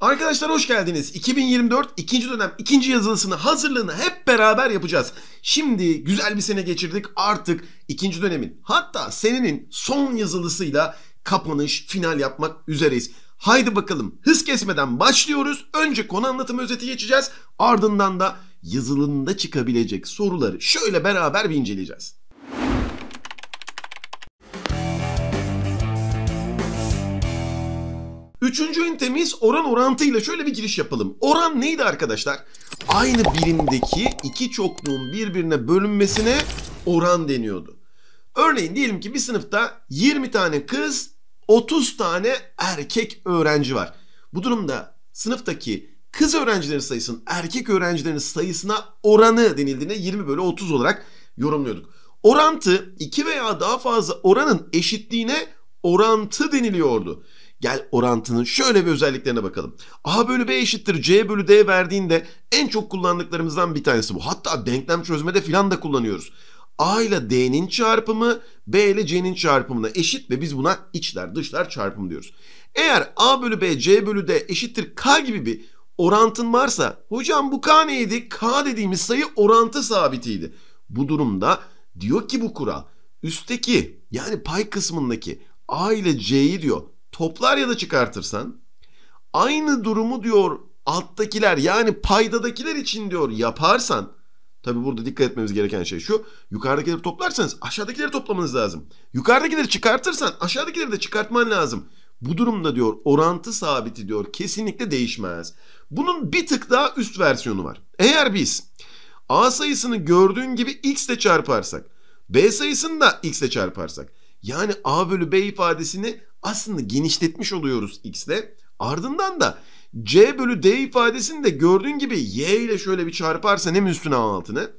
Arkadaşlar hoş geldiniz. 2024 ikinci dönem ikinci yazılısını hazırlığını hep beraber yapacağız. Şimdi güzel bir sene geçirdik. Artık ikinci dönemin hatta senenin son yazılısıyla kapanış, final yapmak üzereyiz. Haydi bakalım hız kesmeden başlıyoruz. Önce konu anlatımı özeti geçeceğiz. Ardından da yazılında çıkabilecek soruları şöyle beraber bir inceleyeceğiz. Üçüncü ünitemiz oran orantıyla şöyle bir giriş yapalım. Oran neydi arkadaşlar? Aynı birimdeki iki çokluğun birbirine bölünmesine oran deniyordu. Örneğin diyelim ki bir sınıfta 20 tane kız, 30 tane erkek öğrenci var. Bu durumda sınıftaki kız öğrencilerin sayısının erkek öğrencilerin sayısına oranı denildiğine 20 bölü 30 olarak yorumluyorduk. Orantı iki veya daha fazla oranın eşitliğine orantı deniliyordu gel orantının şöyle bir özelliklerine bakalım. A bölü B eşittir C bölü D verdiğinde en çok kullandıklarımızdan bir tanesi bu. Hatta denklem çözmede filan da kullanıyoruz. A ile D'nin çarpımı B ile C'nin çarpımına eşit ve biz buna içler dışlar çarpım diyoruz. Eğer A bölü B C bölü D eşittir K gibi bir orantın varsa hocam bu K neydi? K dediğimiz sayı orantı sabitiydi. Bu durumda diyor ki bu kural üstteki yani pay kısmındaki A ile C'yi diyor toplar ya da çıkartırsan aynı durumu diyor alttakiler yani paydadakiler için diyor yaparsan tabi burada dikkat etmemiz gereken şey şu yukarıdakileri toplarsanız aşağıdakileri toplamanız lazım. Yukarıdakileri çıkartırsan aşağıdakileri de çıkartman lazım. Bu durumda diyor orantı sabiti diyor kesinlikle değişmez. Bunun bir tık daha üst versiyonu var. Eğer biz A sayısını gördüğün gibi x ile çarparsak B sayısını da x ile çarparsak yani A bölü B ifadesini aslında genişletmiş oluyoruz x'le. Ardından da c bölü d ifadesini de gördüğün gibi y ile şöyle bir çarparsan hem üstüne hem altını.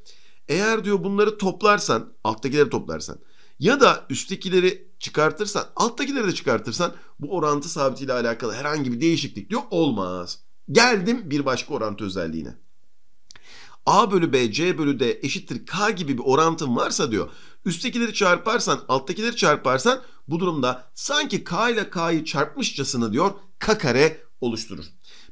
Eğer diyor bunları toplarsan, alttakileri toplarsan ya da üsttekileri çıkartırsan, alttakileri de çıkartırsan bu orantı sabitiyle alakalı herhangi bir değişiklik diyor olmaz. Geldim bir başka orantı özelliğine. A bölü B, C bölü D eşittir K gibi bir orantın varsa diyor. Üsttekileri çarparsan, alttakileri çarparsan bu durumda sanki k ile k'yı çarpmışçasına diyor k kare oluşturur.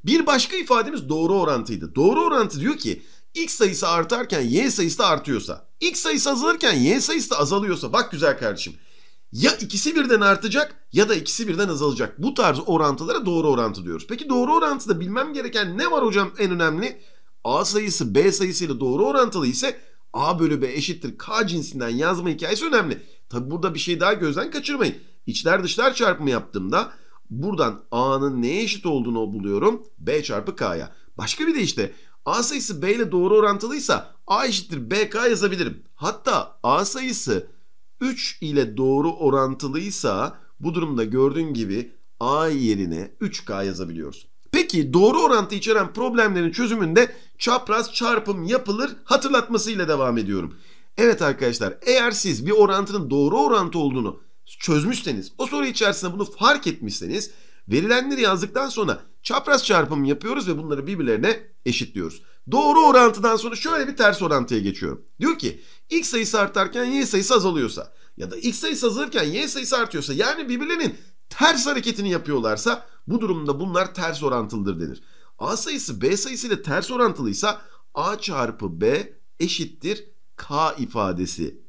Bir başka ifademiz doğru orantıydı. Doğru orantı diyor ki x sayısı artarken y sayısı da artıyorsa, x sayısı azalırken y sayısı da azalıyorsa bak güzel kardeşim. Ya ikisi birden artacak ya da ikisi birden azalacak. Bu tarz orantılara doğru orantı diyoruz. Peki doğru orantıda bilmem gereken ne var hocam en önemli? A sayısı B sayısıyla doğru orantılı ise A bölü B eşittir K cinsinden yazma hikayesi önemli. Tabi burada bir şey daha gözden kaçırmayın. İçler dışlar çarpımı yaptığımda buradan A'nın neye eşit olduğunu buluyorum. B çarpı K'ya. Başka bir de işte A sayısı B ile doğru orantılıysa A eşittir BK yazabilirim. Hatta A sayısı 3 ile doğru orantılıysa bu durumda gördüğün gibi A yerine 3K yazabiliyorsun. Peki doğru orantı içeren problemlerin çözümünde çapraz çarpım yapılır hatırlatmasıyla devam ediyorum. Evet arkadaşlar eğer siz bir orantının doğru orantı olduğunu çözmüşseniz o soru içerisinde bunu fark etmişseniz verilenleri yazdıktan sonra çapraz çarpım yapıyoruz ve bunları birbirlerine eşitliyoruz. Doğru orantıdan sonra şöyle bir ters orantıya geçiyorum. Diyor ki x sayısı artarken y sayısı azalıyorsa ya da x sayısı azalırken y sayısı artıyorsa yani birbirlerinin ters hareketini yapıyorlarsa bu durumda bunlar ters orantılıdır denir. A sayısı B sayısı ile ters orantılıysa A çarpı B eşittir K ifadesi.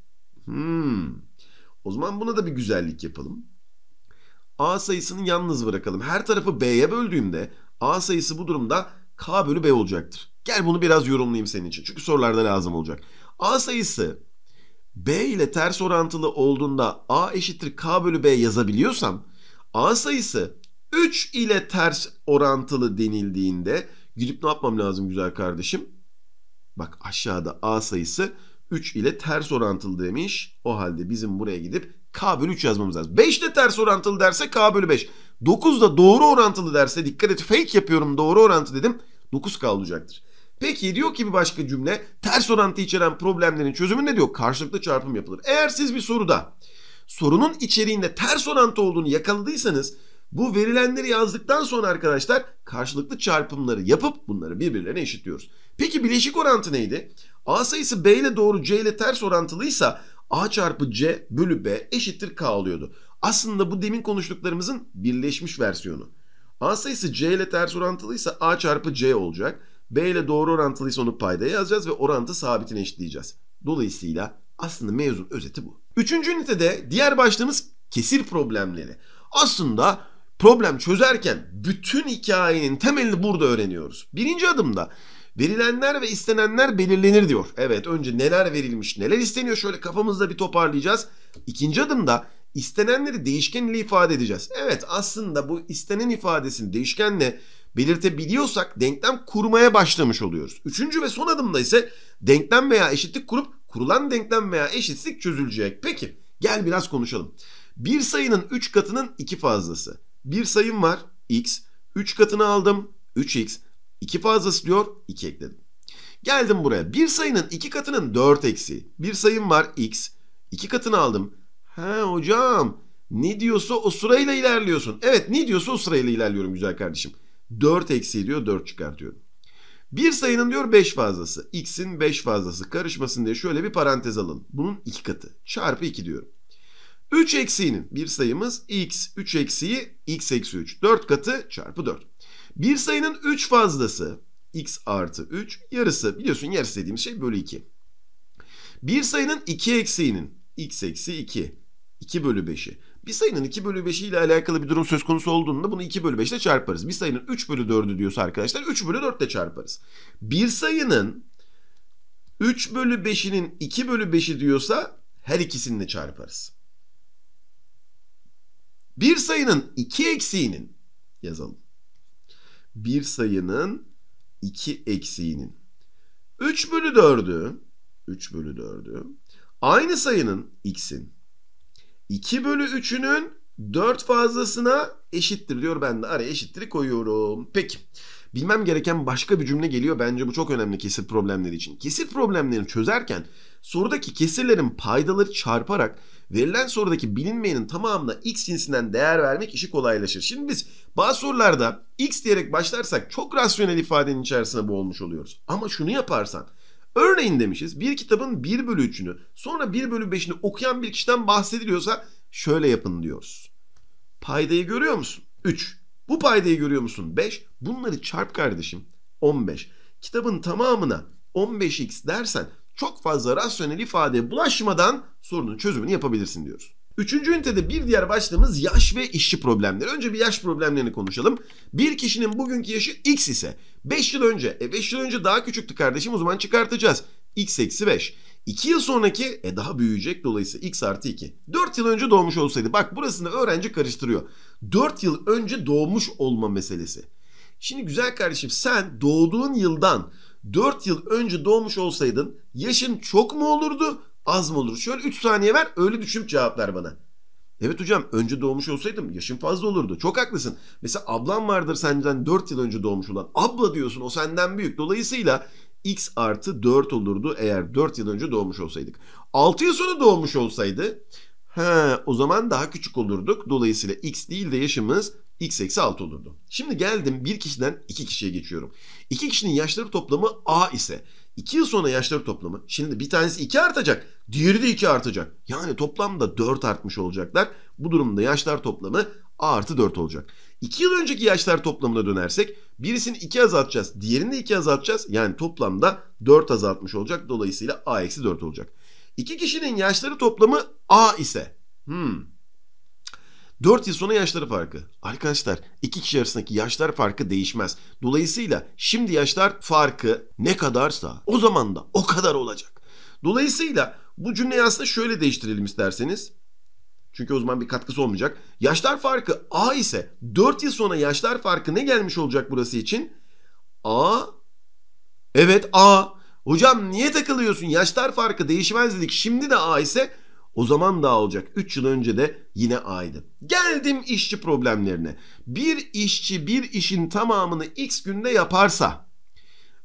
Hmm. O zaman buna da bir güzellik yapalım. A sayısını yalnız bırakalım. Her tarafı B'ye böldüğümde A sayısı bu durumda K bölü B olacaktır. Gel bunu biraz yorumlayayım senin için. Çünkü sorularda lazım olacak. A sayısı B ile ters orantılı olduğunda A eşittir K bölü B yazabiliyorsam A sayısı 3 ile ters orantılı denildiğinde gidip ne yapmam lazım güzel kardeşim? Bak aşağıda A sayısı 3 ile ters orantılı demiş. O halde bizim buraya gidip K bölü 3 yazmamız lazım. 5 ile ters orantılı derse K bölü 5. 9 da doğru orantılı derse dikkat et fake yapıyorum doğru orantı dedim. 9K olacaktır. Peki diyor ki bir başka cümle ters orantı içeren problemlerin çözümü ne diyor? Karşılıklı çarpım yapılır. Eğer siz bir soruda sorunun içeriğinde ters orantı olduğunu yakaladıysanız bu verilenleri yazdıktan sonra arkadaşlar karşılıklı çarpımları yapıp bunları birbirlerine eşitliyoruz. Peki bileşik orantı neydi? A sayısı B ile doğru C ile ters orantılıysa A çarpı C bölü B eşittir K oluyordu. Aslında bu demin konuştuklarımızın birleşmiş versiyonu. A sayısı C ile ters orantılıysa A çarpı C olacak. B ile doğru orantılıysa onu paydaya yazacağız ve orantı sabitine eşitleyeceğiz. Dolayısıyla aslında mevzun özeti bu. Üçüncü ünitede diğer başlığımız kesir problemleri. Aslında problem çözerken bütün hikayenin temelini burada öğreniyoruz. Birinci adımda verilenler ve istenenler belirlenir diyor. Evet önce neler verilmiş neler isteniyor şöyle kafamızda bir toparlayacağız. İkinci adımda istenenleri değişkenle ifade edeceğiz. Evet aslında bu istenen ifadesini değişkenle belirtebiliyorsak denklem kurmaya başlamış oluyoruz. Üçüncü ve son adımda ise denklem veya eşitlik kurup kurulan denklem veya eşitlik çözülecek. Peki gel biraz konuşalım. Bir sayının 3 katının 2 fazlası. Bir sayım var x. 3 katını aldım 3x. 2 fazlası diyor 2 ekledim. Geldim buraya. Bir sayının 2 katının 4 eksi. Bir sayım var x. 2 katını aldım. He hocam ne diyorsa o sırayla ilerliyorsun. Evet ne diyorsa o sırayla ilerliyorum güzel kardeşim. 4 eksi diyor 4 çıkartıyorum. Bir sayının diyor 5 fazlası. X'in 5 fazlası karışmasın diye şöyle bir parantez alalım. Bunun 2 katı. Çarpı 2 diyorum. 3 eksiğinin bir sayımız x. 3 eksiği x eksi 3. 4 katı çarpı 4. Bir sayının 3 fazlası x artı 3 yarısı. Biliyorsun yarısı dediğimiz şey bölü 2. Bir sayının 2 eksiğinin x eksi 2. 2 bölü 5'i. Bir sayının 2 bölü 5 ile alakalı bir durum söz konusu olduğunda bunu 2 bölü 5 ile çarparız. Bir sayının 3 bölü 4'ü diyorsa arkadaşlar 3 bölü 4 ile çarparız. Bir sayının 3 bölü 5'inin 2 bölü 5'i diyorsa her ikisini de çarparız. Bir sayının iki eksiğinin yazalım. Bir sayının iki eksiğinin 3 bölü 4'ü 3 bölü 4'ü aynı sayının x'in 2 bölü 3'ünün 4 fazlasına eşittir diyor. Ben de araya eşittiri koyuyorum. Peki. Bilmem gereken başka bir cümle geliyor. Bence bu çok önemli kesir problemleri için. Kesir problemlerini çözerken sorudaki kesirlerin paydaları çarparak Verilen sorudaki bilinmeyenin tamamına x cinsinden değer vermek işi kolaylaşır. Şimdi biz bazı sorularda x diyerek başlarsak çok rasyonel ifadenin içerisine boğulmuş oluyoruz. Ama şunu yaparsan örneğin demişiz bir kitabın 1 bölü 3'ünü sonra 1 bölü 5'ini okuyan bir kişiden bahsediliyorsa şöyle yapın diyoruz. Paydayı görüyor musun? 3. Bu paydayı görüyor musun? 5. Bunları çarp kardeşim. 15. Kitabın tamamına 15x dersen çok fazla rasyonel ifadeye bulaşmadan sorunun çözümünü yapabilirsin diyoruz. Üçüncü ünitede bir diğer başlığımız yaş ve işçi problemleri. Önce bir yaş problemlerini konuşalım. Bir kişinin bugünkü yaşı X ise 5 yıl önce, e 5 yıl önce daha küçüktü kardeşim o zaman çıkartacağız. X eksi 5. 2 yıl sonraki e daha büyüyecek dolayısıyla x artı 2. 4 yıl önce doğmuş olsaydı bak burasını öğrenci karıştırıyor. 4 yıl önce doğmuş olma meselesi. Şimdi güzel kardeşim sen doğduğun yıldan 4 yıl önce doğmuş olsaydın yaşın çok mu olurdu az mı olur? Şöyle 3 saniye ver öyle düşünüp cevap ver bana. Evet hocam önce doğmuş olsaydım yaşım fazla olurdu. Çok haklısın. Mesela ablam vardır senden 4 yıl önce doğmuş olan. Abla diyorsun o senden büyük. Dolayısıyla x artı 4 olurdu eğer 4 yıl önce doğmuş olsaydık. 6 yıl sonra doğmuş olsaydı he, o zaman daha küçük olurduk. Dolayısıyla x değil de yaşımız x eksi 6 olurdu. Şimdi geldim bir kişiden iki kişiye geçiyorum. İki kişinin yaşları toplamı A ise 2 yıl sonra yaşları toplamı şimdi bir tanesi 2 artacak diğeri de 2 artacak. Yani toplamda 4 artmış olacaklar. Bu durumda yaşlar toplamı A artı 4 olacak. 2 yıl önceki yaşlar toplamına dönersek birisini 2 azaltacağız diğerini de 2 azaltacağız. Yani toplamda 4 azaltmış olacak dolayısıyla A eksi 4 olacak. İki kişinin yaşları toplamı A ise hmm, 4 yıl sonra yaşları farkı. Arkadaşlar iki kişi arasındaki yaşlar farkı değişmez. Dolayısıyla şimdi yaşlar farkı ne kadarsa o zaman da o kadar olacak. Dolayısıyla bu cümleyi aslında şöyle değiştirelim isterseniz. Çünkü o zaman bir katkısı olmayacak. Yaşlar farkı A ise 4 yıl sonra yaşlar farkı ne gelmiş olacak burası için? A Evet A. Hocam niye takılıyorsun? Yaşlar farkı değişmez dedik. Şimdi de A ise o zaman olacak. 3 yıl önce de yine A'ydı. Geldim işçi problemlerine. Bir işçi bir işin tamamını X günde yaparsa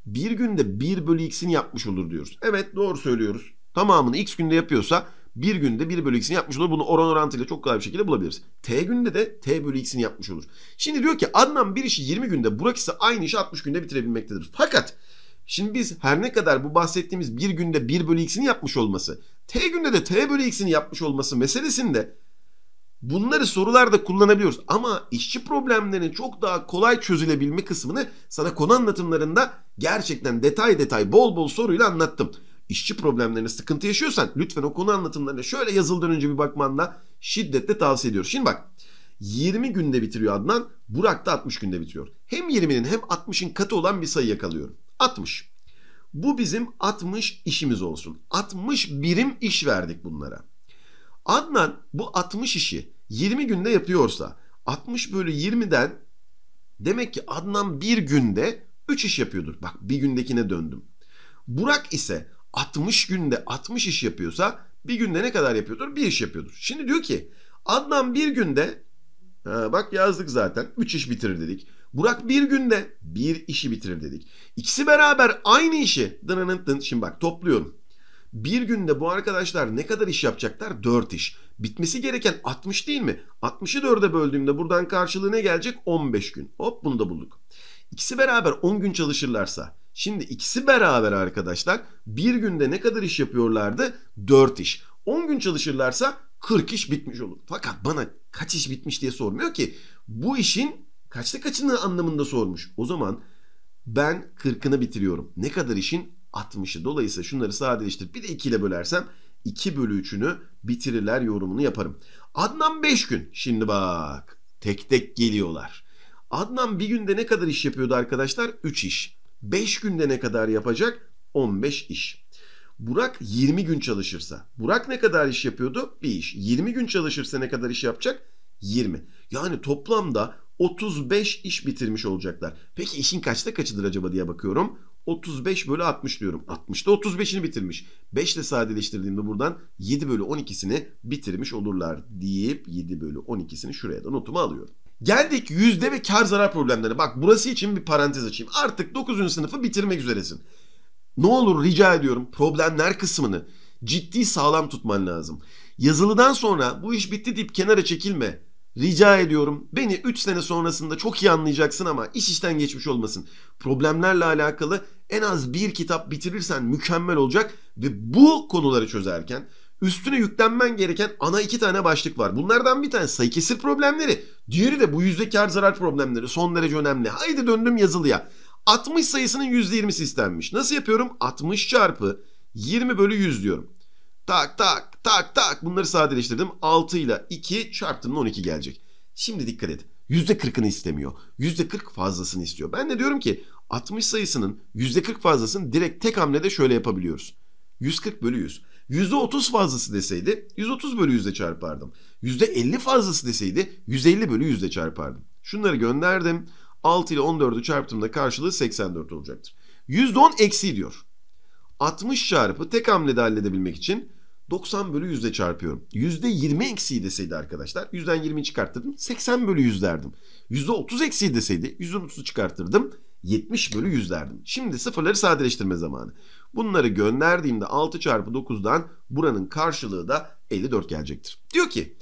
bir günde 1 bölü X'ini yapmış olur diyoruz. Evet doğru söylüyoruz. Tamamını X günde yapıyorsa bir günde 1 bölü x'ini yapmış olur. Bunu oran orantıyla çok kolay bir şekilde bulabiliriz. T günde de T bölü x'ini yapmış olur. Şimdi diyor ki Adnan bir işi 20 günde Burak ise aynı işi 60 günde bitirebilmektedir. Fakat Şimdi biz her ne kadar bu bahsettiğimiz bir günde 1 bölü x'ini yapmış olması, t günde de t bölü x'ini yapmış olması meselesinde bunları sorularda kullanabiliyoruz. Ama işçi problemlerinin çok daha kolay çözülebilme kısmını sana konu anlatımlarında gerçekten detay detay bol bol soruyla anlattım. İşçi problemlerine sıkıntı yaşıyorsan lütfen o konu anlatımlarına şöyle yazıldan önce bir bakmanla şiddetle tavsiye ediyorum. Şimdi bak 20 günde bitiriyor Adnan. Burak da 60 günde bitiriyor. Hem 20'nin hem 60'ın katı olan bir sayı yakalıyorum. 60. Bu bizim 60 işimiz olsun. 60 birim iş verdik bunlara. Adnan bu 60 işi 20 günde yapıyorsa 60 bölü 20'den demek ki Adnan bir günde 3 iş yapıyordur. Bak bir gündekine döndüm. Burak ise 60 günde 60 iş yapıyorsa bir günde ne kadar yapıyordur? Bir iş yapıyordur. Şimdi diyor ki Adnan bir günde ha bak yazdık zaten 3 iş bitirir dedik. Burak bir günde bir işi bitirir dedik. İkisi beraber aynı işi. Dınanın dın. Şimdi bak topluyorum. Bir günde bu arkadaşlar ne kadar iş yapacaklar? 4 iş. Bitmesi gereken 60 değil mi? 60'ı 4'e böldüğümde buradan karşılığı ne gelecek? 15 gün. Hop bunu da bulduk. İkisi beraber 10 gün çalışırlarsa. Şimdi ikisi beraber arkadaşlar bir günde ne kadar iş yapıyorlardı? 4 iş. 10 gün çalışırlarsa 40 iş bitmiş olur. Fakat bana kaç iş bitmiş diye sormuyor ki. Bu işin Kaçta kaçını anlamında sormuş. O zaman ben 40'ını bitiriyorum. Ne kadar işin? 60'ı. Dolayısıyla şunları sadeleştirip bir de 2 ile bölersem 2 bölü 3'ünü bitirirler yorumunu yaparım. Adnan 5 gün. Şimdi bak tek tek geliyorlar. Adnan bir günde ne kadar iş yapıyordu arkadaşlar? 3 iş. 5 günde ne kadar yapacak? 15 iş. Burak 20 gün çalışırsa. Burak ne kadar iş yapıyordu? Bir iş. 20 gün çalışırsa ne kadar iş yapacak? 20. Yani toplamda 35 iş bitirmiş olacaklar. Peki işin kaçta kaçıdır acaba diye bakıyorum. 35 bölü 60 diyorum. 60'da 35'ini bitirmiş. 5 ile sadeleştirdiğimde buradan 7 bölü 12'sini bitirmiş olurlar deyip 7 bölü 12'sini şuraya da notumu alıyorum. Geldik yüzde ve kar zarar problemlerine. Bak burası için bir parantez açayım. Artık 9. sınıfı bitirmek üzeresin. Ne olur rica ediyorum problemler kısmını ciddi sağlam tutman lazım. Yazılıdan sonra bu iş bitti deyip kenara çekilme. Rica ediyorum beni 3 sene sonrasında çok iyi anlayacaksın ama iş işten geçmiş olmasın. Problemlerle alakalı en az bir kitap bitirirsen mükemmel olacak ve bu konuları çözerken üstüne yüklenmen gereken ana iki tane başlık var. Bunlardan bir tanesi sayı kesir problemleri, diğeri de bu yüzde kar zarar problemleri son derece önemli. Haydi döndüm yazılıya. 60 sayısının %20'si istenmiş. Nasıl yapıyorum? 60 çarpı 20 bölü 100 diyorum. Tak tak tak tak bunları sadeleştirdim. 6 ile 2 çarptığımda 12 gelecek. Şimdi dikkat et. %40'ını istemiyor. %40 fazlasını istiyor. Ben de diyorum ki 60 sayısının %40 fazlasını direkt tek hamlede şöyle yapabiliyoruz. 140 bölü 100. %30 fazlası deseydi 130 bölü 100'de çarpardım. %50 fazlası deseydi 150 bölü 100'de çarpardım. Şunları gönderdim. 6 ile 14'ü çarptığımda karşılığı 84 olacaktır. %10 eksi diyor. 60 çarpı tek hamlede halledebilmek için 90 bölü 100'e çarpıyorum. %20 eksiği deseydi arkadaşlar yüzden 20'yi çıkarttırdım 80 bölü 100 derdim. %30 eksiği deseydi 30'u çıkarttırdım 70 bölü 100 derdim. Şimdi sıfırları sadeleştirme zamanı. Bunları gönderdiğimde 6 çarpı 9'dan buranın karşılığı da 54 gelecektir. Diyor ki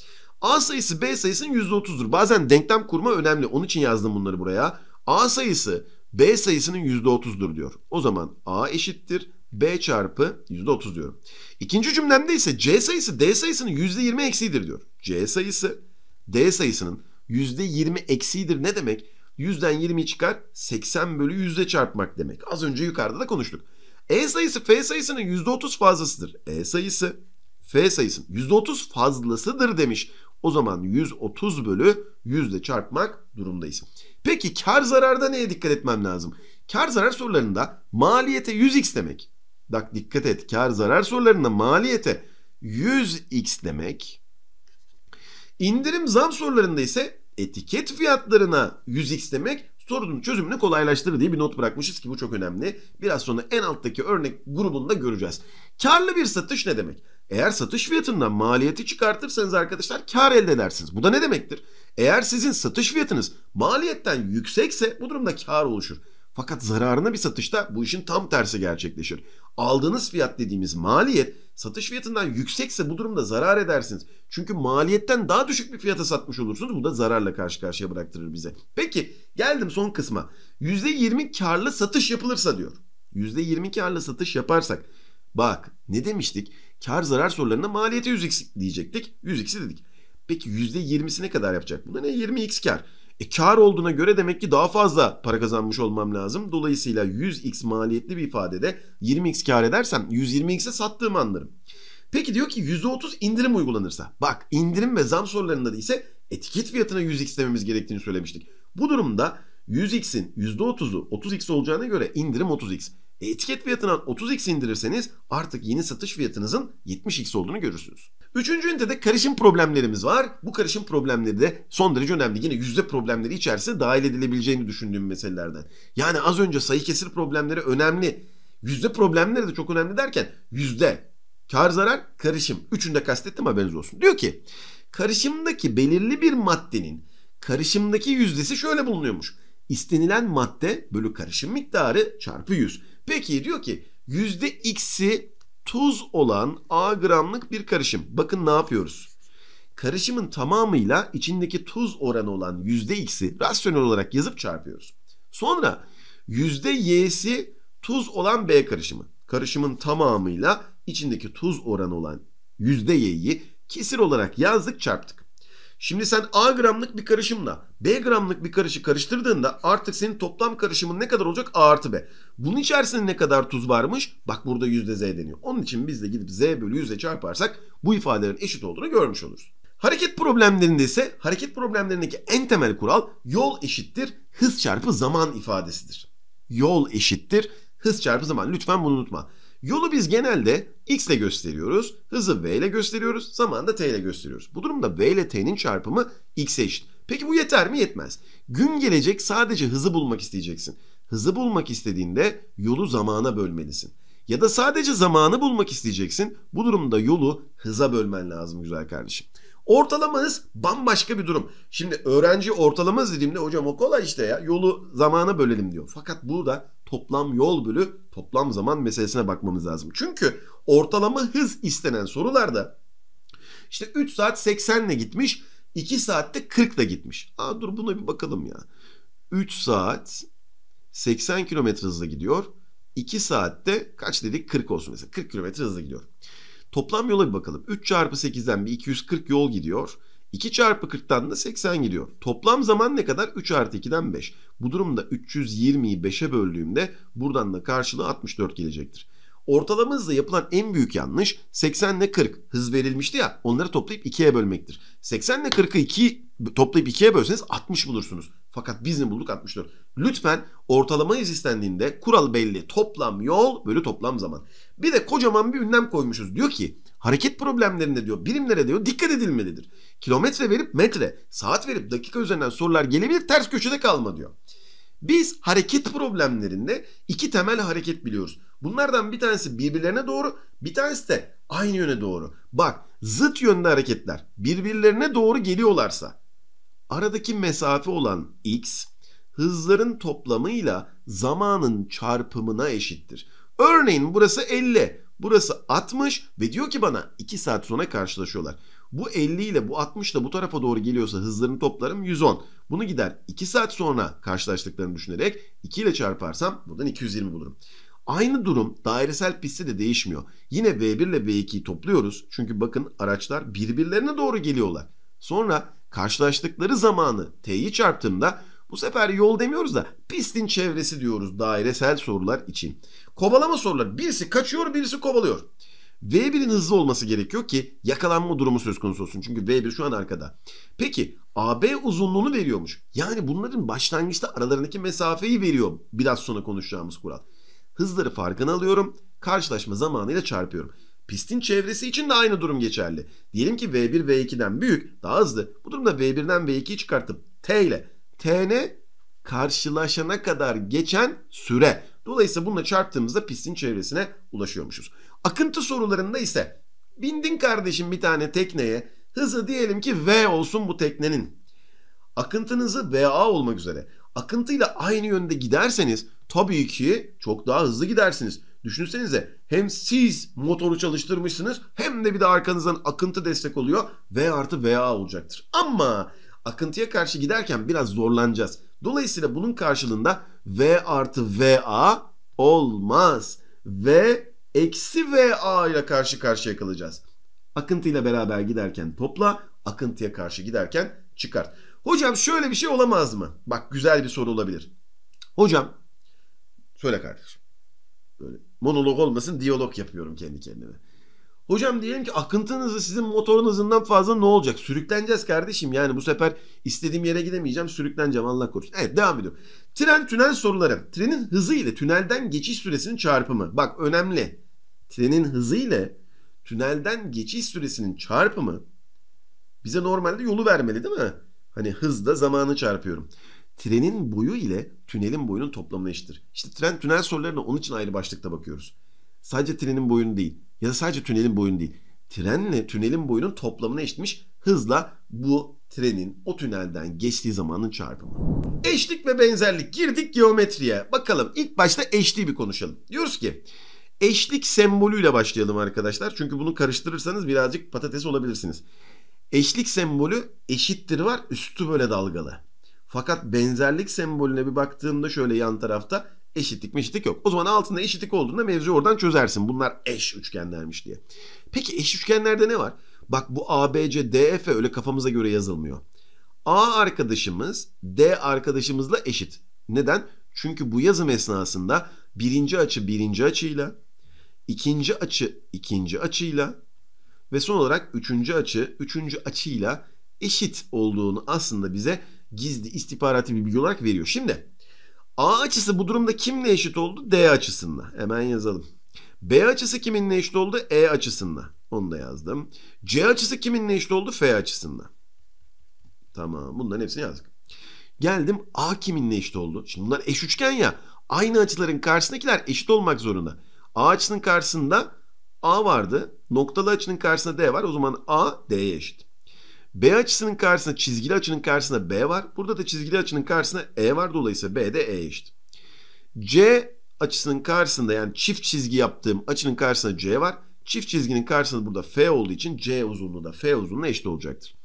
A sayısı B sayısının %30'dur. Bazen denklem kurma önemli. Onun için yazdım bunları buraya. A sayısı B sayısının %30'dur diyor. O zaman A eşittir B çarpı %30 diyorum. İkinci cümlemde ise C sayısı D sayısının %20 eksiğidir diyor. C sayısı D sayısının %20 eksiğidir ne demek? Yüzden 20'yi çıkar 80 bölü 100'e çarpmak demek. Az önce yukarıda da konuştuk. E sayısı F sayısının %30 fazlasıdır. E sayısı F sayısının %30 fazlasıdır demiş. O zaman 130 bölü 100 çarpmak durumdayız. Peki kar zararda neye dikkat etmem lazım? Kar zarar sorularında maliyete 100x demek. Bak dikkat et kar zarar sorularında maliyete 100x demek. İndirim zam sorularında ise etiket fiyatlarına 100x demek sorunun çözümünü kolaylaştırır diye bir not bırakmışız ki bu çok önemli. Biraz sonra en alttaki örnek grubunda göreceğiz. Karlı bir satış ne demek? Eğer satış fiyatından maliyeti çıkartırsanız arkadaşlar kar elde edersiniz. Bu da ne demektir? Eğer sizin satış fiyatınız maliyetten yüksekse bu durumda kar oluşur. Fakat zararına bir satışta bu işin tam tersi gerçekleşir. Aldığınız fiyat dediğimiz maliyet satış fiyatından yüksekse bu durumda zarar edersiniz. Çünkü maliyetten daha düşük bir fiyata satmış olursunuz. Bu da zararla karşı karşıya bıraktırır bize. Peki geldim son kısma. %20 karlı satış yapılırsa diyor. %20 karlı satış yaparsak. Bak ne demiştik? Kar zarar sorularına maliyeti 100x diyecektik. 100x'i dedik. Peki %20'si ne kadar yapacak? Buna ne? 20x kar. E, kar olduğuna göre demek ki daha fazla para kazanmış olmam lazım. Dolayısıyla 100x maliyetli bir ifadede 20x kar edersem 120x'e sattığımı anlarım. Peki diyor ki %30 indirim uygulanırsa. Bak indirim ve zam sorularında da ise etiket fiyatına 100x dememiz gerektiğini söylemiştik. Bu durumda 100x'in %30'u 30x olacağına göre indirim 30x. E, etiket fiyatından 30x indirirseniz artık yeni satış fiyatınızın 70x olduğunu görürsünüz. Üçüncü ünitede karışım problemlerimiz var. Bu karışım problemleri de son derece önemli. Yine yüzde problemleri içerisinde dahil edilebileceğini düşündüğüm meselelerden. Yani az önce sayı kesir problemleri önemli. Yüzde problemleri de çok önemli derken yüzde kar zarar karışım. Üçünü de kastettim haberiniz olsun. Diyor ki karışımdaki belirli bir maddenin karışımdaki yüzdesi şöyle bulunuyormuş. İstenilen madde bölü karışım miktarı çarpı 100. Peki diyor ki yüzde x'i tuz olan A gramlık bir karışım. Bakın ne yapıyoruz? Karışımın tamamıyla içindeki tuz oranı olan yüzde x'i rasyonel olarak yazıp çarpıyoruz. Sonra yüzde y'si tuz olan B karışımı. Karışımın tamamıyla içindeki tuz oranı olan yüzde y'yi kesir olarak yazdık çarptık. Şimdi sen A gramlık bir karışımla B gramlık bir karışı karıştırdığında artık senin toplam karışımın ne kadar olacak? A artı B. Bunun içerisinde ne kadar tuz varmış? Bak burada yüzde %Z deniyor. Onun için biz de gidip Z bölü %'e çarparsak bu ifadelerin eşit olduğunu görmüş oluruz. Hareket problemlerinde ise hareket problemlerindeki en temel kural yol eşittir hız çarpı zaman ifadesidir. Yol eşittir hız çarpı zaman. Lütfen bunu unutma. Yolu biz genelde x ile gösteriyoruz. Hızı v ile gösteriyoruz. Zamanı da t ile gösteriyoruz. Bu durumda v ile t'nin çarpımı x'e eşit. Peki bu yeter mi? Yetmez. Gün gelecek sadece hızı bulmak isteyeceksin. Hızı bulmak istediğinde yolu zamana bölmelisin. Ya da sadece zamanı bulmak isteyeceksin. Bu durumda yolu hıza bölmen lazım güzel kardeşim. Ortalama hız bambaşka bir durum. Şimdi öğrenci ortalama hız dediğimde hocam o kolay işte ya yolu zamana bölelim diyor. Fakat bu da toplam yol bölü toplam zaman meselesine bakmamız lazım. Çünkü ortalama hız istenen sorularda işte 3 saat 80 ile gitmiş 2 saatte 40 ile gitmiş. Aa dur buna bir bakalım ya. 3 saat 80 km hızla gidiyor. 2 saatte kaç dedik 40 olsun mesela 40 km hızla gidiyor. Toplam yola bir bakalım. 3 çarpı 8'den bir 240 yol gidiyor. 2 çarpı 40'tan da 80 gidiyor. Toplam zaman ne kadar? 3 artı 2'den 5. Bu durumda 320'yi 5'e böldüğümde buradan da karşılığı 64 gelecektir. Ortalama hızla yapılan en büyük yanlış 80 ile 40 hız verilmişti ya onları toplayıp 2'ye bölmektir. 80 ile 40'ı 2 toplayıp 2'ye bölseniz 60 bulursunuz. Fakat biz ne bulduk 64. Lütfen ortalama hız istendiğinde kural belli. Toplam yol bölü toplam zaman. Bir de kocaman bir ünlem koymuşuz. Diyor ki hareket problemlerinde diyor birimlere diyor dikkat edilmelidir kilometre verip metre, saat verip dakika üzerinden sorular gelebilir ters köşede kalma diyor. Biz hareket problemlerinde iki temel hareket biliyoruz. Bunlardan bir tanesi birbirlerine doğru, bir tanesi de aynı yöne doğru. Bak, zıt yönde hareketler birbirlerine doğru geliyorlarsa aradaki mesafe olan x hızların toplamıyla zamanın çarpımına eşittir. Örneğin burası 50, burası 60 ve diyor ki bana 2 saat sonra karşılaşıyorlar. Bu 50 ile bu 60 da bu tarafa doğru geliyorsa hızlarını toplarım 110. Bunu gider 2 saat sonra karşılaştıklarını düşünerek 2 ile çarparsam buradan 220 bulurum. Aynı durum dairesel pistte de değişmiyor. Yine V1 ile V2'yi topluyoruz. Çünkü bakın araçlar birbirlerine doğru geliyorlar. Sonra karşılaştıkları zamanı T'yi çarptığımda bu sefer yol demiyoruz da pistin çevresi diyoruz dairesel sorular için. Kovalama sorular birisi kaçıyor birisi kovalıyor. V1'in hızlı olması gerekiyor ki yakalanma durumu söz konusu olsun. Çünkü V1 şu an arkada. Peki AB uzunluğunu veriyormuş. Yani bunların başlangıçta aralarındaki mesafeyi veriyor biraz sonra konuşacağımız kural. Hızları farkını alıyorum. Karşılaşma zamanıyla çarpıyorum. Pistin çevresi için de aynı durum geçerli. Diyelim ki V1 V2'den büyük, daha hızlı. Bu durumda V1'den V2'yi çıkartıp T ile TN karşılaşana kadar geçen süre. Dolayısıyla bununla çarptığımızda pistin çevresine ulaşıyormuşuz. Akıntı sorularında ise bindin kardeşim bir tane tekneye hızı diyelim ki V olsun bu teknenin. Akıntınızı VA olmak üzere akıntıyla aynı yönde giderseniz tabii ki çok daha hızlı gidersiniz. Düşünsenize hem siz motoru çalıştırmışsınız hem de bir de arkanızdan akıntı destek oluyor. V artı VA olacaktır. Ama akıntıya karşı giderken biraz zorlanacağız. Dolayısıyla bunun karşılığında V artı VA olmaz. V eksi VA ile karşı karşıya kalacağız. Akıntıyla beraber giderken topla, akıntıya karşı giderken çıkart. Hocam şöyle bir şey olamaz mı? Bak güzel bir soru olabilir. Hocam söyle kardeşim. Böyle monolog olmasın diyalog yapıyorum kendi kendime. Hocam diyelim ki akıntınızı sizin motorun hızından fazla ne olacak? Sürükleneceğiz kardeşim. Yani bu sefer istediğim yere gidemeyeceğim. Sürükleneceğim Allah korusun. Evet devam ediyorum. Tren tünel soruları. Trenin hızı ile tünelden geçiş süresinin çarpımı. Bak önemli trenin hızı ile tünelden geçiş süresinin çarpımı bize normalde yolu vermeli değil mi? Hani hızla zamanı çarpıyorum. Trenin boyu ile tünelin boyunun toplamı eşittir. İşte tren tünel sorularına onun için ayrı başlıkta bakıyoruz. Sadece trenin boyunu değil ya da sadece tünelin boyunu değil. Trenle tünelin boyunun toplamına eşitmiş hızla bu trenin o tünelden geçtiği zamanın çarpımı. Eşlik ve benzerlik girdik geometriye. Bakalım ilk başta eşliği bir konuşalım. Diyoruz ki Eşlik sembolüyle başlayalım arkadaşlar. Çünkü bunu karıştırırsanız birazcık patates olabilirsiniz. Eşlik sembolü eşittir var üstü böyle dalgalı. Fakat benzerlik sembolüne bir baktığımda şöyle yan tarafta eşitlik meşitlik yok. O zaman altında eşitlik olduğunda mevzu oradan çözersin. Bunlar eş üçgenlermiş diye. Peki eş üçgenlerde ne var? Bak bu A B C D F öyle kafamıza göre yazılmıyor. A arkadaşımız D arkadaşımızla eşit. Neden? Çünkü bu yazım esnasında birinci açı birinci açıyla, ikinci açı ikinci açıyla ve son olarak üçüncü açı üçüncü açıyla eşit olduğunu aslında bize gizli istihbarati bir bilgi olarak veriyor. Şimdi A açısı bu durumda kimle eşit oldu? D açısında. Hemen yazalım. B açısı kiminle eşit oldu? E açısında. Onu da yazdım. C açısı kiminle eşit oldu? F açısında. Tamam. Bunların hepsini yazdık. Geldim A kiminle eşit oldu? Şimdi bunlar eş üçgen ya. Aynı açıların karşısındakiler eşit olmak zorunda. A açısının karşısında A vardı. Noktalı açının karşısında D var. O zaman A D'ye eşit. B açısının karşısında çizgili açının karşısında B var. Burada da çizgili açının karşısında E var. Dolayısıyla B de E eşit. C açısının karşısında yani çift çizgi yaptığım açının karşısında C var. Çift çizginin karşısında burada F olduğu için C uzunluğu da F uzunluğuna eşit olacaktır.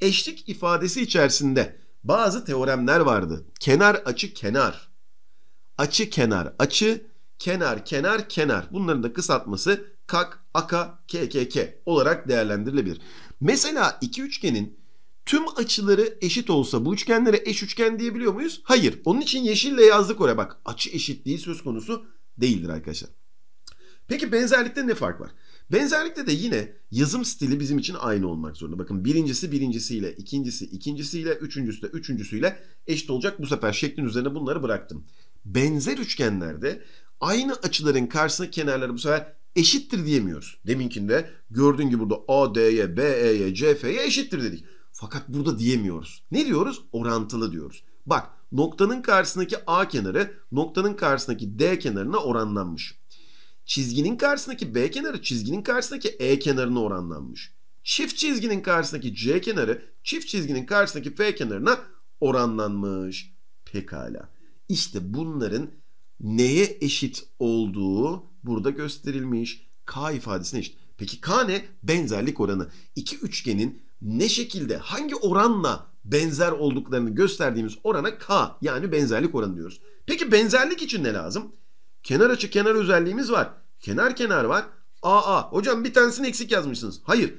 Eşlik ifadesi içerisinde bazı teoremler vardı. Kenar açı kenar. Açı kenar açı kenar kenar kenar. Bunların da kısaltması kak aka kkk olarak değerlendirilebilir. Mesela iki üçgenin tüm açıları eşit olsa bu üçgenlere eş üçgen diyebiliyor muyuz? Hayır. Onun için yeşille yazdık oraya. Bak açı eşitliği söz konusu değildir arkadaşlar. Peki benzerlikte ne fark var? Benzerlikte de yine yazım stili bizim için aynı olmak zorunda. Bakın birincisi birincisiyle, ikincisi ikincisiyle, üçüncüsü de üçüncüsüyle eşit olacak. Bu sefer şeklin üzerine bunları bıraktım. Benzer üçgenlerde aynı açıların karşısına kenarları bu sefer eşittir diyemiyoruz. Deminkinde gördüğün gibi burada A, D'ye, B, E'ye, eşittir dedik. Fakat burada diyemiyoruz. Ne diyoruz? Orantılı diyoruz. Bak noktanın karşısındaki A kenarı noktanın karşısındaki D kenarına oranlanmış. Çizginin karşısındaki B kenarı çizginin karşısındaki E kenarına oranlanmış. Çift çizginin karşısındaki C kenarı çift çizginin karşısındaki F kenarına oranlanmış. Pekala. İşte bunların neye eşit olduğu burada gösterilmiş. K ifadesine eşit. Peki K ne? Benzerlik oranı. İki üçgenin ne şekilde hangi oranla benzer olduklarını gösterdiğimiz orana K yani benzerlik oranı diyoruz. Peki benzerlik için ne lazım? Kenar açı kenar özelliğimiz var. Kenar kenar var. AA. Hocam bir tanesini eksik yazmışsınız. Hayır.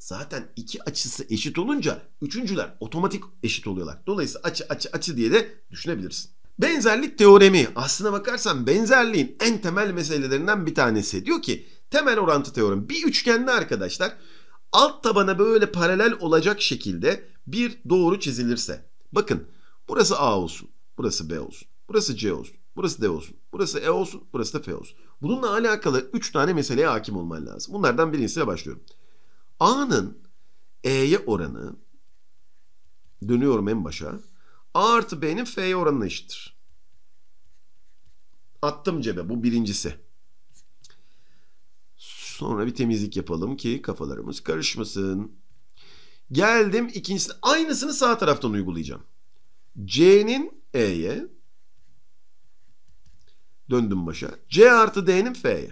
Zaten iki açısı eşit olunca üçüncüler otomatik eşit oluyorlar. Dolayısıyla açı açı açı diye de düşünebilirsin. Benzerlik teoremi aslına bakarsan benzerliğin en temel meselelerinden bir tanesi. Diyor ki temel orantı teoremi bir üçgende arkadaşlar alt tabana böyle paralel olacak şekilde bir doğru çizilirse. Bakın burası A olsun, burası B olsun, burası C olsun, burası D olsun, burası E olsun, burası da F olsun. Bununla alakalı 3 tane meseleye hakim olman lazım. Bunlardan birincisiyle başlıyorum. A'nın E'ye oranı dönüyorum en başa. A artı B'nin F'ye oranına eşittir. Attım cebe bu birincisi. Sonra bir temizlik yapalım ki kafalarımız karışmasın. Geldim ikincisi Aynısını sağ taraftan uygulayacağım. C'nin E'ye. Döndüm başa. C artı D'nin F'ye.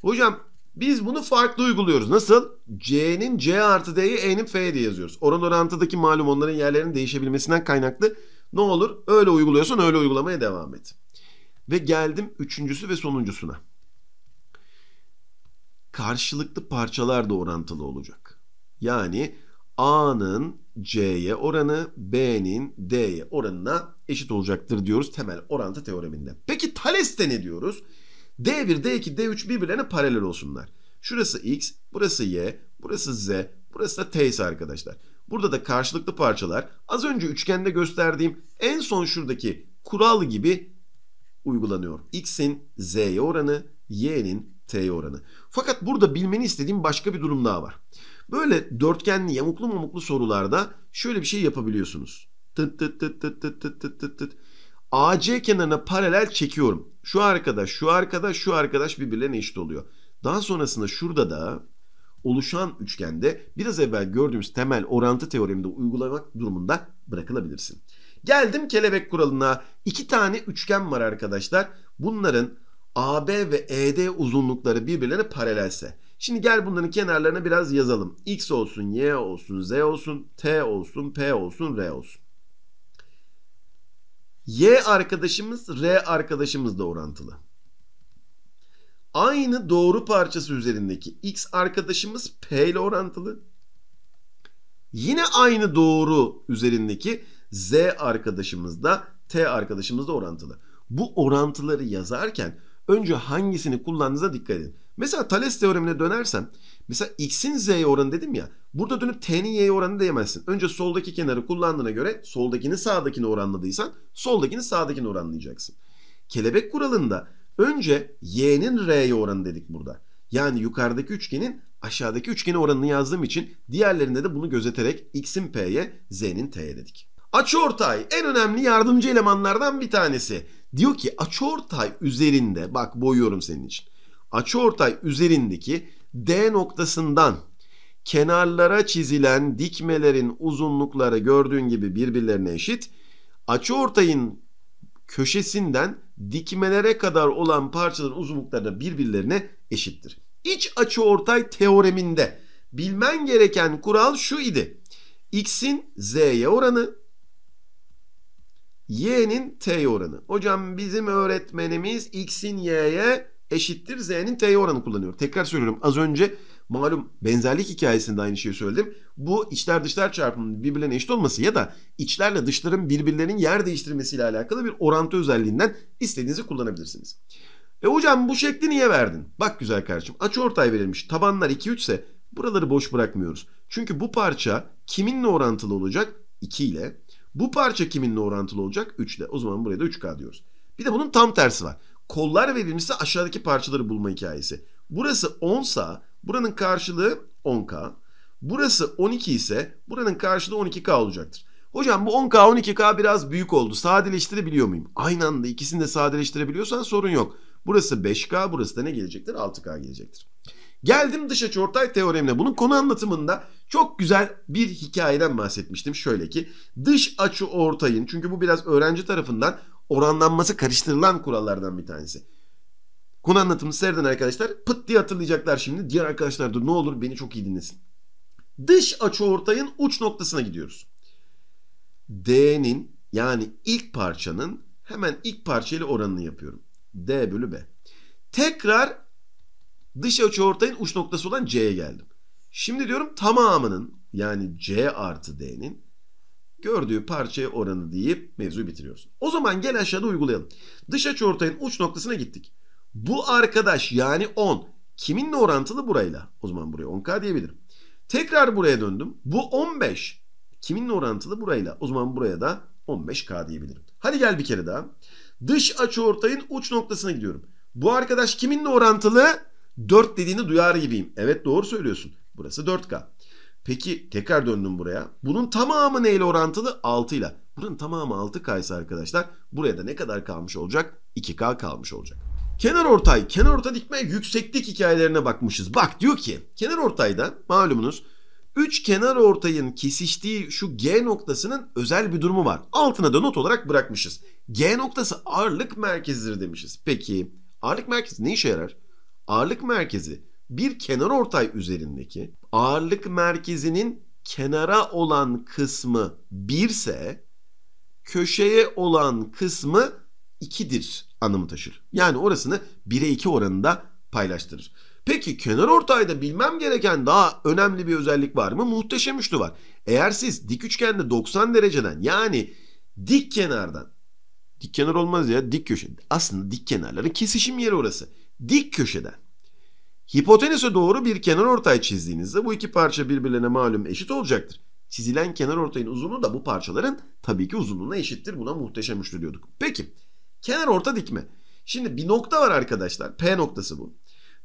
Hocam biz bunu farklı uyguluyoruz. Nasıl? C'nin C artı D'yi E'nin F'ye diye yazıyoruz. Oran orantıdaki malum onların yerlerinin değişebilmesinden kaynaklı. Ne olur? Öyle uyguluyorsan öyle uygulamaya devam et. Ve geldim üçüncüsü ve sonuncusuna. Karşılıklı parçalar da orantılı olacak. Yani A'nın C'ye oranı B'nin D'ye oranına eşit olacaktır diyoruz temel orantı teoreminde. Peki Thales'te ne diyoruz? D1, D2, D3 birbirlerine paralel olsunlar. Şurası X, burası Y, burası Z, burası da T ise arkadaşlar. Burada da karşılıklı parçalar az önce üçgende gösterdiğim en son şuradaki kural gibi uygulanıyor. X'in Z'ye oranı, Y'nin T'ye oranı. Fakat burada bilmeni istediğim başka bir durum daha var. Böyle dörtgenli, yamuklu mumuklu sorularda şöyle bir şey yapabiliyorsunuz. Tıt tıt tıt tıt tıt tıt tıt tıt tıt. AC kenarına paralel çekiyorum. Şu arkadaş, şu arkadaş, şu arkadaş birbirlerine eşit oluyor. Daha sonrasında şurada da oluşan üçgende biraz evvel gördüğümüz temel orantı teoreminde uygulamak durumunda bırakılabilirsin. Geldim kelebek kuralına. İki tane üçgen var arkadaşlar. Bunların AB ve ED uzunlukları birbirlerine paralelse. Şimdi gel bunların kenarlarına biraz yazalım. X olsun, Y olsun, Z olsun, T olsun, P olsun, R olsun. Y arkadaşımız R arkadaşımız da orantılı. Aynı doğru parçası üzerindeki X arkadaşımız P ile orantılı. Yine aynı doğru üzerindeki Z arkadaşımız da T arkadaşımız da orantılı. Bu orantıları yazarken önce hangisini kullandığınıza dikkat edin. Mesela Thales teoremine dönersem mesela x'in z'ye oranı dedim ya. Burada dönüp t'nin y'ye oranı diyemezsin. Önce soldaki kenarı kullandığına göre soldakini sağdakini oranladıysan soldakini sağdakini oranlayacaksın. Kelebek kuralında önce y'nin r'ye oranı dedik burada. Yani yukarıdaki üçgenin aşağıdaki üçgeni oranını yazdığım için diğerlerinde de bunu gözeterek x'in p'ye, z'nin t'ye dedik. Açıortay en önemli yardımcı elemanlardan bir tanesi. Diyor ki açıortay üzerinde bak boyuyorum senin için. Açıortay üzerindeki D noktasından kenarlara çizilen dikmelerin uzunlukları gördüğün gibi birbirlerine eşit. Açıortayın köşesinden dikmelere kadar olan parçaların uzunlukları da birbirlerine eşittir. İç açıortay teoreminde bilmen gereken kural şu idi. X'in Z'ye oranı y'nin t'ye oranı. Hocam bizim öğretmenimiz x'in y'ye eşittir z'nin t'ye oranı kullanıyor. Tekrar söylüyorum az önce malum benzerlik hikayesinde aynı şeyi söyledim. Bu içler dışlar çarpımının birbirlerine eşit olması ya da içlerle dışların birbirlerinin yer değiştirmesiyle alakalı bir orantı özelliğinden istediğinizi kullanabilirsiniz. E hocam bu şekli niye verdin? Bak güzel kardeşim açı ortay verilmiş tabanlar 2-3 ise buraları boş bırakmıyoruz. Çünkü bu parça kiminle orantılı olacak? 2 ile. Bu parça kiminle orantılı olacak? 3 ile. O zaman buraya da 3K diyoruz. Bir de bunun tam tersi var. Kollar verilmişse aşağıdaki parçaları bulma hikayesi. Burası 10 sa buranın karşılığı 10K. Burası 12 ise buranın karşılığı 12K olacaktır. Hocam bu 10K 12K biraz büyük oldu. Sadeleştirebiliyor muyum? Aynı anda ikisini de sadeleştirebiliyorsan sorun yok. Burası 5K burası da ne gelecektir? 6K gelecektir. Geldim dış açıortay teoremine. Bunun konu anlatımında çok güzel bir hikayeden bahsetmiştim. Şöyle ki dış açı ortayın çünkü bu biraz öğrenci tarafından oranlanması karıştırılan kurallardan bir tanesi. Konu anlatımı seyreden arkadaşlar pıt diye hatırlayacaklar şimdi. Diğer arkadaşlar da ne olur beni çok iyi dinlesin. Dış açı ortayın uç noktasına gidiyoruz. D'nin yani ilk parçanın hemen ilk parçayla oranını yapıyorum. D bölü B. Tekrar dış açı ortayın uç noktası olan C'ye geldim. Şimdi diyorum tamamının yani C artı D'nin gördüğü parçaya oranı deyip mevzu bitiriyoruz. O zaman gel aşağıda uygulayalım. Dış açı ortayın uç noktasına gittik. Bu arkadaş yani 10 kiminle orantılı burayla? O zaman buraya 10K diyebilirim. Tekrar buraya döndüm. Bu 15 kiminle orantılı burayla? O zaman buraya da 15K diyebilirim. Hadi gel bir kere daha. Dış açı ortayın uç noktasına gidiyorum. Bu arkadaş kiminle orantılı? 4 dediğini duyar gibiyim. Evet doğru söylüyorsun. Burası 4K. Peki tekrar döndüm buraya. Bunun tamamı neyle orantılı? 6 ile. Bunun tamamı 6 kaysa arkadaşlar buraya da ne kadar kalmış olacak? 2K kalmış olacak. Kenar ortay, kenar orta dikme yükseklik hikayelerine bakmışız. Bak diyor ki kenar ortayda malumunuz 3 kenar ortayın kesiştiği şu G noktasının özel bir durumu var. Altına da not olarak bırakmışız. G noktası ağırlık merkezidir demişiz. Peki ağırlık merkezi ne işe yarar? Ağırlık merkezi bir kenar ortay üzerindeki ağırlık merkezinin kenara olan kısmı 1 ise köşeye olan kısmı 2'dir anlamı taşır. Yani orasını 1'e 2 oranında paylaştırır. Peki kenar ortayda bilmem gereken daha önemli bir özellik var mı? Muhteşem üçlü var. Eğer siz dik üçgende 90 dereceden yani dik kenardan dik kenar olmaz ya dik köşe aslında dik kenarların kesişim yeri orası dik köşeden hipotenüse doğru bir kenar ortay çizdiğinizde bu iki parça birbirlerine malum eşit olacaktır. Çizilen kenar ortayın uzunluğu da bu parçaların tabii ki uzunluğuna eşittir. Buna muhteşem üçlü diyorduk. Peki kenar orta dikme. Şimdi bir nokta var arkadaşlar. P noktası bu.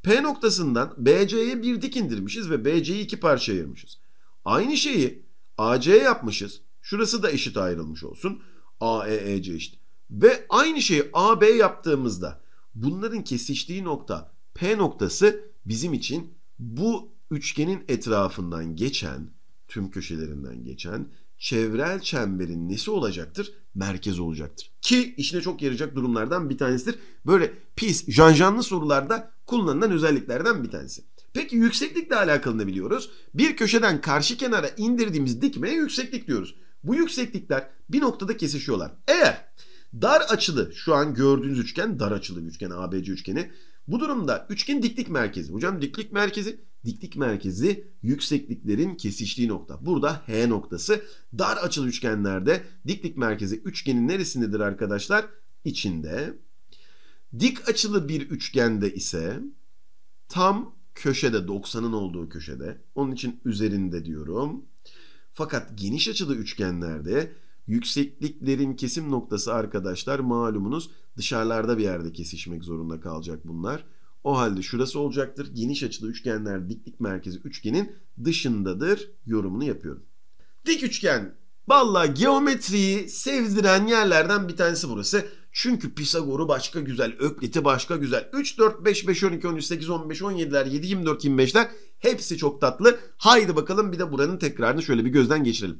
P noktasından BC'ye bir dik indirmişiz ve BC'yi iki parçaya ayırmışız. Aynı şeyi AC'ye yapmışız. Şurası da eşit ayrılmış olsun. AEEC eşit. Ve aynı şeyi AB yaptığımızda bunların kesiştiği nokta P noktası bizim için bu üçgenin etrafından geçen, tüm köşelerinden geçen çevrel çemberin nesi olacaktır? Merkez olacaktır. Ki işine çok yarayacak durumlardan bir tanesidir. Böyle pis, janjanlı sorularda kullanılan özelliklerden bir tanesi. Peki yükseklikle alakalı ne biliyoruz? Bir köşeden karşı kenara indirdiğimiz dikmeye yükseklik diyoruz. Bu yükseklikler bir noktada kesişiyorlar. Eğer Dar açılı şu an gördüğünüz üçgen dar açılı bir üçgen ABC üçgeni. Bu durumda üçgen diklik merkezi. Hocam diklik merkezi diklik merkezi yüksekliklerin kesiştiği nokta. Burada H noktası. Dar açılı üçgenlerde diklik merkezi üçgenin neresindedir arkadaşlar? İçinde. Dik açılı bir üçgende ise tam köşede 90'ın olduğu köşede. Onun için üzerinde diyorum. Fakat geniş açılı üçgenlerde Yüksekliklerin kesim noktası arkadaşlar malumunuz dışarılarda bir yerde kesişmek zorunda kalacak bunlar. O halde şurası olacaktır. Geniş açılı üçgenler diklik merkezi üçgenin dışındadır yorumunu yapıyorum. Dik üçgen Valla geometriyi sevdiren yerlerden bir tanesi burası. Çünkü Pisagor'u başka güzel, Öklit'i başka güzel. 3, 4, 5, 5, 12, 13, 8, 15, 17'ler, 7, 24, 25'ler hepsi çok tatlı. Haydi bakalım bir de buranın tekrarını şöyle bir gözden geçirelim.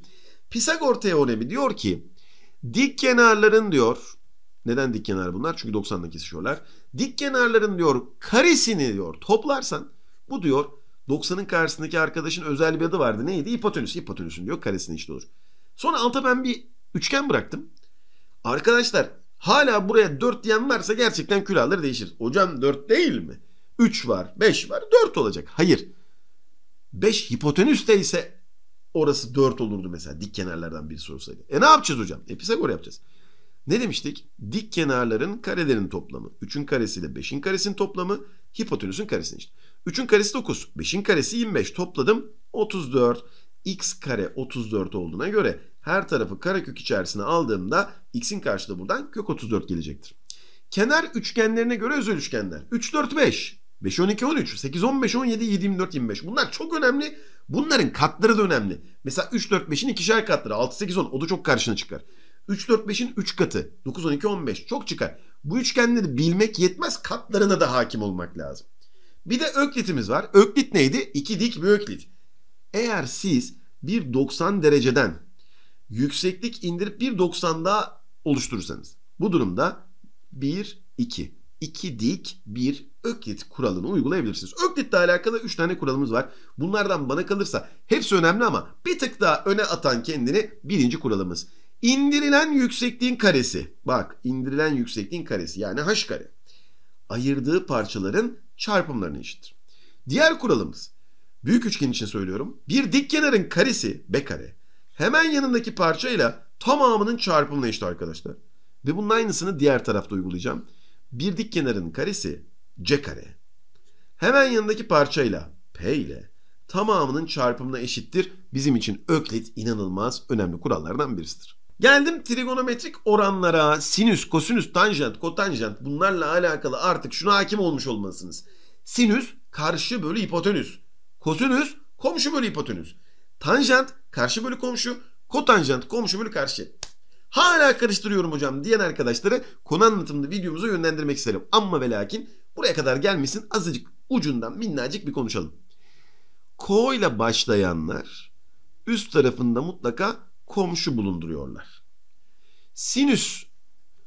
Pisagor teoremi diyor ki dik kenarların diyor neden dik kenar bunlar? Çünkü 90'da kesişiyorlar. Dik kenarların diyor karesini diyor toplarsan bu diyor 90'ın karşısındaki arkadaşın özel bir adı vardı. Neydi? Hipotenüs. Hipotenüsün diyor karesini işte olur. Sonra alta ben bir üçgen bıraktım. Arkadaşlar hala buraya 4 diyen varsa gerçekten külahları değişir. Hocam 4 değil mi? 3 var, 5 var, 4 olacak. Hayır. 5 hipotenüste ise Orası 4 olurdu mesela dik kenarlardan bir sorsaydı. E ne yapacağız hocam? E Pisagor yapacağız. Ne demiştik? Dik kenarların karelerin toplamı. 3'ün karesiyle 5'in karesinin toplamı hipotenüsün karesinin işte. 3'ün karesi 9, 5'in karesi 25. Topladım 34. X kare 34 olduğuna göre her tarafı karekök içerisine aldığımda x'in karşılığı buradan kök 34 gelecektir. Kenar üçgenlerine göre özel üçgenler. 3, 4, 5. 5, 12, 13, 8, 15, 17, 7, 24, 25. Bunlar çok önemli. Bunların katları da önemli. Mesela 3, 4, 5'in ikişer katları. 6, 8, 10 o da çok karşına çıkar. 3, 4, 5'in 3 katı. 9, 12, 15 çok çıkar. Bu üçgenleri bilmek yetmez. Katlarına da hakim olmak lazım. Bir de öklitimiz var. Öklit neydi? İki dik bir öklit. Eğer siz bir 90 dereceden yükseklik indirip bir 90 daha oluşturursanız. Bu durumda 1, 2 iki dik bir öklit kuralını uygulayabilirsiniz. Öklitle alakalı 3 tane kuralımız var. Bunlardan bana kalırsa hepsi önemli ama bir tık daha öne atan kendini birinci kuralımız. İndirilen yüksekliğin karesi. Bak indirilen yüksekliğin karesi yani h kare. Ayırdığı parçaların çarpımlarına eşittir. Diğer kuralımız. Büyük üçgen için söylüyorum. Bir dik kenarın karesi b kare. Hemen yanındaki parçayla tamamının çarpımına eşit arkadaşlar. Ve bunun aynısını diğer tarafta uygulayacağım bir dik kenarın karesi c kare. Hemen yanındaki parçayla p ile tamamının çarpımına eşittir. Bizim için Öklit inanılmaz önemli kurallardan birisidir. Geldim trigonometrik oranlara, sinüs, kosinüs, tanjant, kotanjant bunlarla alakalı artık şuna hakim olmuş olmalısınız. Sinüs karşı bölü hipotenüs. Kosinüs komşu bölü hipotenüs. Tanjant karşı bölü komşu, kotanjant komşu bölü karşı hala karıştırıyorum hocam diyen arkadaşları konu anlatımlı videomuza yönlendirmek isterim. Ama ve lakin buraya kadar gelmişsin, azıcık ucundan minnacık bir konuşalım. Ko ile başlayanlar üst tarafında mutlaka komşu bulunduruyorlar. Sinüs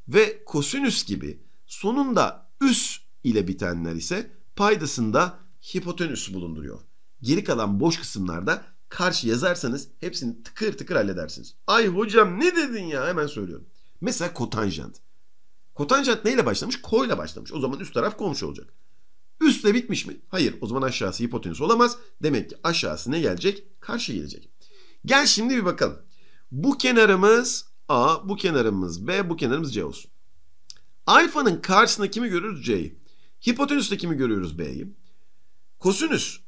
ve kosinüs gibi sonunda üs ile bitenler ise paydasında hipotenüs bulunduruyor. Geri kalan boş kısımlarda karşı yazarsanız hepsini tıkır tıkır halledersiniz. Ay hocam ne dedin ya hemen söylüyorum. Mesela kotanjant. Kotanjant neyle başlamış? Ko ile başlamış. O zaman üst taraf komşu olacak. Üstle bitmiş mi? Hayır. O zaman aşağısı hipotenüs olamaz. Demek ki aşağısı ne gelecek? Karşı gelecek. Gel şimdi bir bakalım. Bu kenarımız A, bu kenarımız B, bu kenarımız C olsun. Alfanın karşısında kimi görürüz? C'yi. Hipotenüste kimi görüyoruz? B'yi. Kosinüs.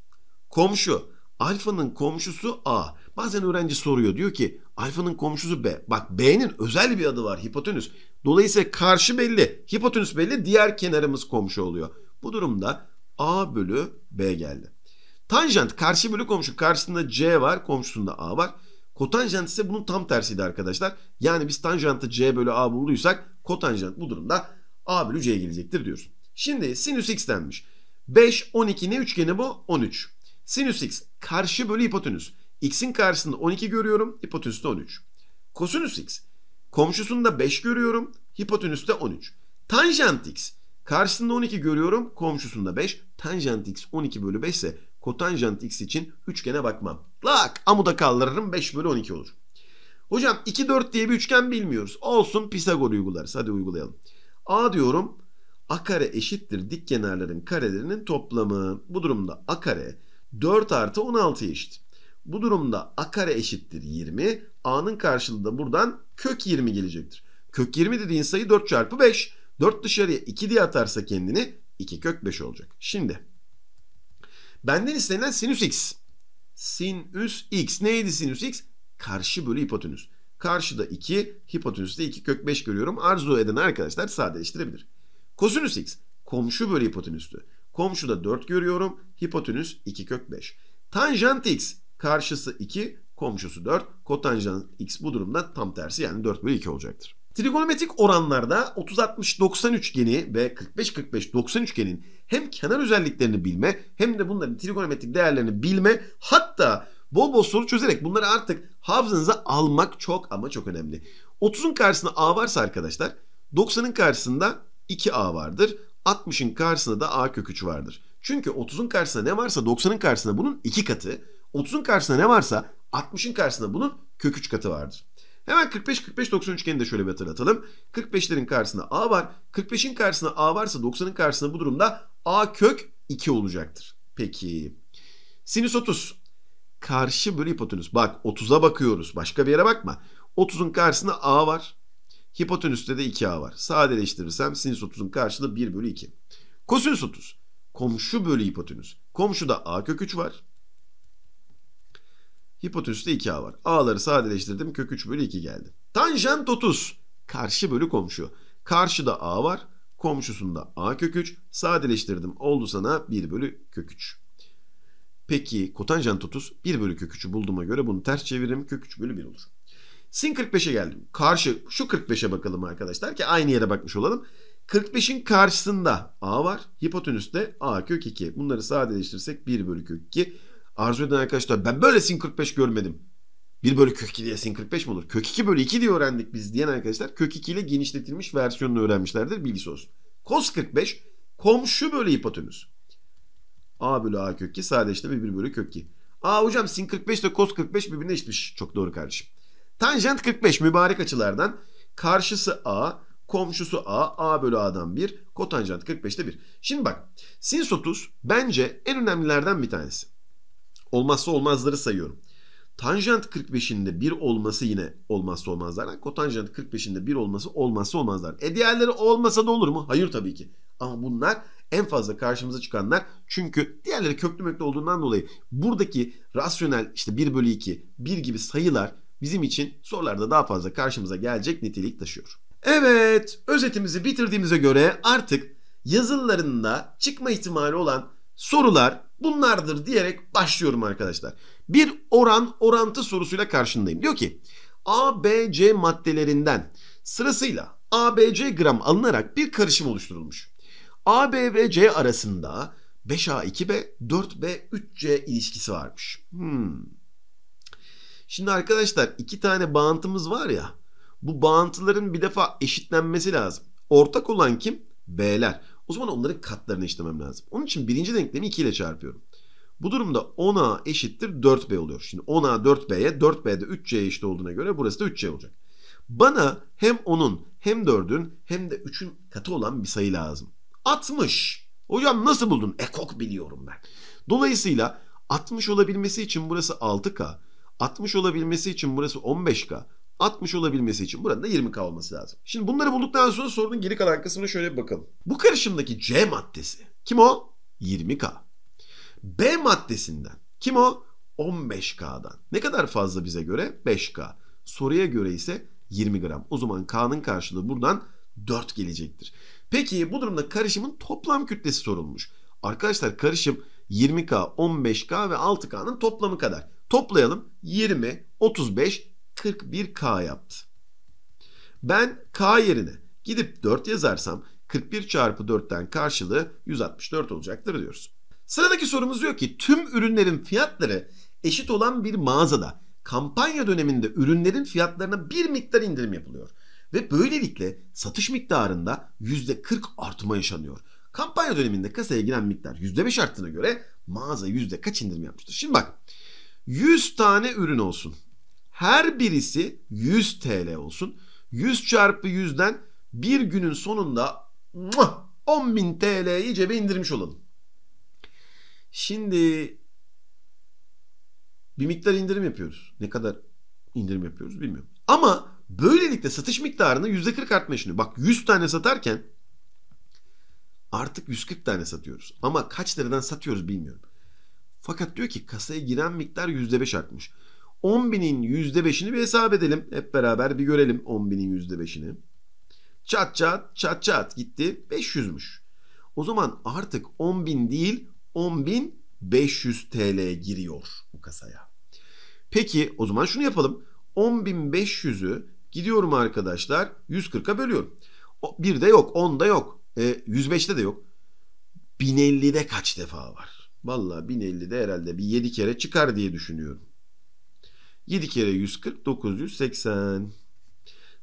Komşu. Alfa'nın komşusu A. Bazen öğrenci soruyor diyor ki alfanın komşusu B. Bak B'nin özel bir adı var hipotenüs. Dolayısıyla karşı belli, hipotenüs belli, diğer kenarımız komşu oluyor. Bu durumda A bölü B geldi. Tanjant karşı bölü komşu. Karşısında C var, komşusunda A var. Kotanjant ise bunun tam tersiydi arkadaşlar. Yani biz tanjantı C bölü A bulduysak kotanjant bu durumda A bölü C gelecektir diyoruz. Şimdi sinüs x denmiş. 5, 12 ne üçgeni bu? 13. Sinüs x karşı bölü hipotenüs. X'in karşısında 12 görüyorum. Hipotenüste 13. Kosinüs x. Komşusunda 5 görüyorum. Hipotenüste 13. Tanjant x. Karşısında 12 görüyorum. Komşusunda 5. Tanjant x 12 bölü 5 ise kotanjant x için üçgene bakmam. Lak amuda kaldırırım 5 bölü 12 olur. Hocam 2 4 diye bir üçgen bilmiyoruz. Olsun Pisagor uygularız. Hadi uygulayalım. A diyorum. A kare eşittir dik kenarların karelerinin toplamı. Bu durumda A kare 4 artı 16'ya eşit. Bu durumda a kare eşittir 20. A'nın karşılığı da buradan kök 20 gelecektir. Kök 20 dediğin sayı 4 çarpı 5. 4 dışarıya 2 diye atarsa kendini 2 kök 5 olacak. Şimdi benden istenilen sinüs x. Sinüs x. Neydi sinüs x? Karşı bölü hipotenüs. Karşıda 2, hipotenüste 2 kök 5 görüyorum. Arzu eden arkadaşlar sadeleştirebilir. Kosinüs x. Komşu bölü hipotenüstü. Komşuda 4 görüyorum. Hipotenüs 2 kök 5. Tanjant x karşısı 2, komşusu 4. Kotanjant x bu durumda tam tersi yani 4 bölü 2 olacaktır. Trigonometrik oranlarda 30-60-90 üçgeni ve 45-45-90 üçgenin hem kenar özelliklerini bilme hem de bunların trigonometrik değerlerini bilme hatta bol bol soru çözerek bunları artık hafızanıza almak çok ama çok önemli. 30'un karşısında A varsa arkadaşlar 90'ın karşısında 2A vardır. 60'ın karşısında da a kök 3 vardır. Çünkü 30'un karşısında ne varsa 90'ın karşısında bunun 2 katı, 30'un karşısında ne varsa 60'ın karşısında bunun kök 3 katı vardır. Hemen 45 45 90 üçgeni de şöyle bir hatırlatalım. 45'lerin karşısında a var. 45'in karşısında a varsa 90'ın karşısında bu durumda a kök 2 olacaktır. Peki. Sinüs 30. Karşı bölü hipotenüs. Bak 30'a bakıyoruz. Başka bir yere bakma. 30'un karşısında a var. Hipotenüste de 2A var. Sadeleştirirsem sinüs 30'un karşılığı 1 bölü 2. Kosinüs 30. Komşu bölü hipotenüs. Komşuda A kök 3 var. Hipotenüste 2A var. A'ları sadeleştirdim. Kök 3 bölü 2 geldi. Tanjant 30. Karşı bölü komşu. Karşıda A var. Komşusunda A kök 3. Sadeleştirdim. Oldu sana 1 bölü kök 3. Peki kotanjant 30 1 bölü kök 3'ü bulduğuma göre bunu ters çeviririm. Kök 3 bölü 1 olur. Sin 45'e geldim. Karşı şu 45'e bakalım arkadaşlar ki aynı yere bakmış olalım. 45'in karşısında A var. Hipotenüs de A kök 2. Bunları sadeleştirsek 1 bölü kök 2. Arzu eden arkadaşlar ben böyle sin 45 görmedim. 1 bölü kök 2 diye sin 45 mi olur? Kök 2 bölü 2 diye öğrendik biz diyen arkadaşlar kök 2 ile genişletilmiş versiyonunu öğrenmişlerdir. Bilgisi olsun. Kos 45 komşu bölü hipotenüs. A bölü A kök 2 sadeleştirme 1 bölü kök 2. Aa hocam sin 45 ile kos 45 birbirine eşitmiş. Çok doğru kardeşim. Tanjant 45 mübarek açılardan karşısı A, komşusu A, A bölü A'dan 1, kotanjant 45'te 1. Şimdi bak sinüs 30 bence en önemlilerden bir tanesi. Olmazsa olmazları sayıyorum. Tanjant 45'inde de 1 olması yine olmazsa olmazlardan. Kotanjant 45'inde de 1 olması olmazsa olmazlar. E diğerleri olmasa da olur mu? Hayır tabii ki. Ama bunlar en fazla karşımıza çıkanlar. Çünkü diğerleri köklü möklü olduğundan dolayı buradaki rasyonel işte 1 bölü 2, 1 gibi sayılar bizim için sorularda daha fazla karşımıza gelecek nitelik taşıyor. Evet, özetimizi bitirdiğimize göre artık yazılarında çıkma ihtimali olan sorular bunlardır diyerek başlıyorum arkadaşlar. Bir oran orantı sorusuyla karşındayım. Diyor ki ABC maddelerinden sırasıyla ABC gram alınarak bir karışım oluşturulmuş. AB ve C arasında 5A2B, 4B3C ilişkisi varmış. Hmm. Şimdi arkadaşlar iki tane bağıntımız var ya. Bu bağıntıların bir defa eşitlenmesi lazım. Ortak olan kim? B'ler. O zaman onların katlarını eşitlemem lazım. Onun için birinci denklemi 2 ile çarpıyorum. Bu durumda 10A eşittir 4B oluyor. Şimdi 10A 4B'ye 4B'de 3 c eşit olduğuna göre burası da 3C olacak. Bana hem 10'un hem 4'ün hem de 3'ün katı olan bir sayı lazım. 60. Hocam nasıl buldun? Ekok biliyorum ben. Dolayısıyla 60 olabilmesi için burası 6K. 60 olabilmesi için burası 15K. 60 olabilmesi için buranın da 20K olması lazım. Şimdi bunları bulduktan sonra sorunun geri kalan kısmına şöyle bir bakalım. Bu karışımdaki C maddesi kim o? 20K. B maddesinden kim o? 15K'dan. Ne kadar fazla bize göre? 5K. Soruya göre ise 20 gram. O zaman K'nın karşılığı buradan 4 gelecektir. Peki bu durumda karışımın toplam kütlesi sorulmuş. Arkadaşlar karışım 20K, 15K ve 6K'nın toplamı kadar. Toplayalım 20, 35, 41K yaptı. Ben K yerine gidip 4 yazarsam 41 çarpı 4'ten karşılığı 164 olacaktır diyoruz. Sıradaki sorumuz diyor ki tüm ürünlerin fiyatları eşit olan bir mağazada kampanya döneminde ürünlerin fiyatlarına bir miktar indirim yapılıyor. Ve böylelikle satış miktarında %40 artma yaşanıyor. Kampanya döneminde kasaya giren miktar %5 arttığına göre mağaza yüzde kaç indirim yapmıştır? Şimdi bak 100 tane ürün olsun. Her birisi 100 TL olsun. 100 çarpı 100'den bir günün sonunda 10.000 TL'yi cebe indirmiş olalım. Şimdi bir miktar indirim yapıyoruz. Ne kadar indirim yapıyoruz bilmiyorum. Ama böylelikle satış miktarını %40 artmış. işini. Bak 100 tane satarken artık 140 tane satıyoruz. Ama kaç liradan satıyoruz bilmiyorum. Fakat diyor ki kasaya giren miktar %5 artmış. 10.000'in %5'ini bir hesap edelim. Hep beraber bir görelim 10.000'in %5'ini. Çat çat çat çat gitti 500'müş. O zaman artık 10.000 değil 10.500 TL giriyor bu kasaya. Peki o zaman şunu yapalım. 10.500'ü gidiyorum arkadaşlar 140'a bölüyorum. O, bir de yok 10'da yok. E, 105'te de yok. 1050'de kaç defa var? Valla 1050'de herhalde bir 7 kere çıkar diye düşünüyorum. 7 kere 140 980.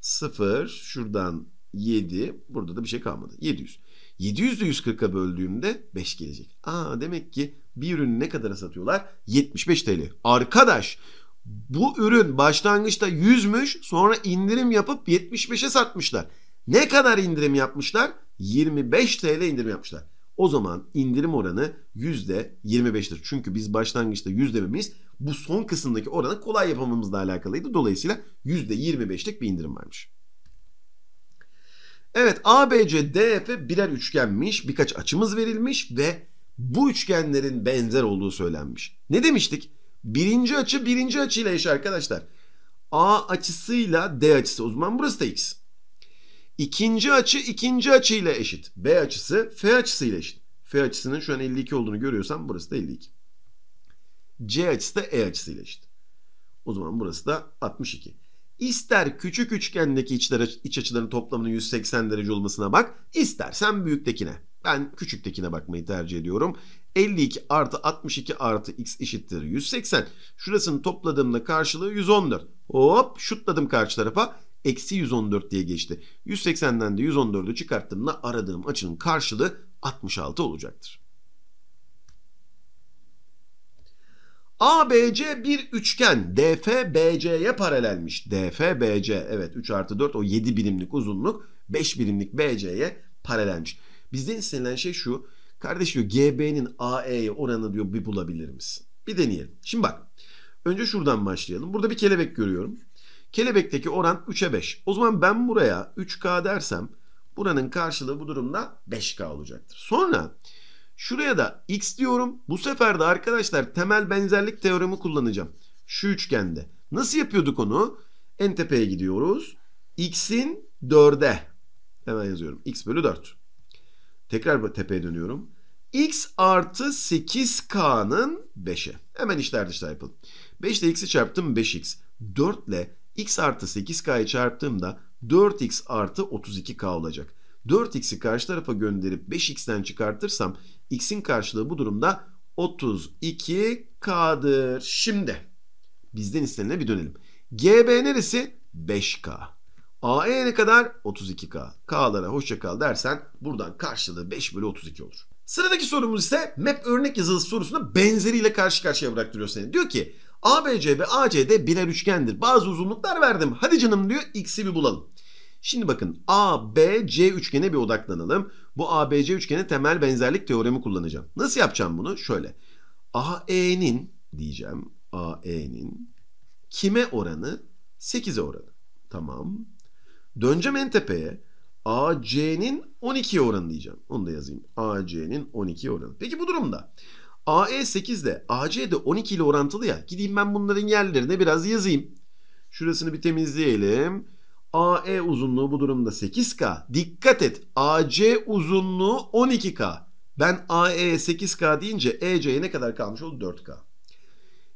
0 şuradan 7 burada da bir şey kalmadı. 700. 700 de 140'a böldüğümde 5 gelecek. Aa demek ki bir ürünü ne kadara satıyorlar? 75 TL. Arkadaş bu ürün başlangıçta 100'müş sonra indirim yapıp 75'e satmışlar. Ne kadar indirim yapmışlar? 25 TL indirim yapmışlar. O zaman indirim oranı %25'tir. Çünkü biz başlangıçta %20'miz bu son kısımdaki oranı kolay yapamamızla alakalıydı. Dolayısıyla %25'lik bir indirim varmış. Evet ABC, DF birer üçgenmiş. Birkaç açımız verilmiş ve bu üçgenlerin benzer olduğu söylenmiş. Ne demiştik? Birinci açı birinci açıyla eş arkadaşlar. A açısıyla D açısı. O zaman burası da X. İkinci açı ikinci açıyla eşit. B açısı F açısıyla eşit. F açısının şu an 52 olduğunu görüyorsam burası da 52. C açısı da E açısıyla eşit. O zaman burası da 62. İster küçük üçgendeki içler, iç açıların toplamının 180 derece olmasına bak. istersen büyüktekine. Ben küçüktekine bakmayı tercih ediyorum. 52 artı 62 artı x eşittir 180. Şurasını topladığımda karşılığı 114. Hop şutladım karşı tarafa eksi 114 diye geçti. 180'den de 114'ü çıkarttığımda aradığım açının karşılığı 66 olacaktır. ABC bir üçgen. DF BC'ye paralelmiş. DF BC evet 3 artı 4 o 7 birimlik uzunluk 5 birimlik BC'ye paralelmiş. Bizden istenilen şey şu. Kardeş diyor GB'nin AE'ye oranı diyor bir bulabilir misin? Bir deneyelim. Şimdi bak. Önce şuradan başlayalım. Burada bir kelebek görüyorum. Kelebekteki oran 3'e 5. O zaman ben buraya 3K dersem buranın karşılığı bu durumda 5K olacaktır. Sonra şuraya da X diyorum. Bu sefer de arkadaşlar temel benzerlik teoremi kullanacağım. Şu üçgende. Nasıl yapıyorduk onu? En tepeye gidiyoruz. X'in 4'e. Hemen yazıyorum. X bölü 4. Tekrar tepeye dönüyorum. X artı 8K'nın 5'e. Hemen işler dışlar yapalım. 5 ile X'i çarptım 5X. 4 ile x artı 8k'yı çarptığımda 4x artı 32k olacak. 4x'i karşı tarafa gönderip 5x'ten çıkartırsam x'in karşılığı bu durumda 32k'dır. Şimdi bizden istenene bir dönelim. GB neresi? 5k. AE ne kadar? 32k. K'lara hoşça kal dersen buradan karşılığı 5 bölü 32 olur. Sıradaki sorumuz ise map örnek yazılısı sorusuna benzeriyle karşı karşıya bıraktırıyor seni. Diyor ki ABC ve ACD birer üçgendir. Bazı uzunluklar verdim. Hadi canım diyor x'i bir bulalım. Şimdi bakın ABC üçgene bir odaklanalım. Bu ABC üçgene temel benzerlik teoremi kullanacağım. Nasıl yapacağım bunu? Şöyle. AE'nin diyeceğim. AE'nin kime oranı? 8'e oranı. Tamam. Döneceğim en tepeye. AC'nin 12 oranı diyeceğim. Onu da yazayım. AC'nin 12 oranı. Peki bu durumda AE 8 de AC de 12 ile orantılı ya. Gideyim ben bunların yerlerine biraz yazayım. Şurasını bir temizleyelim. AE uzunluğu bu durumda 8K. Dikkat et AC uzunluğu 12K. Ben AE 8K deyince EC'ye ne kadar kalmış oldu? 4K.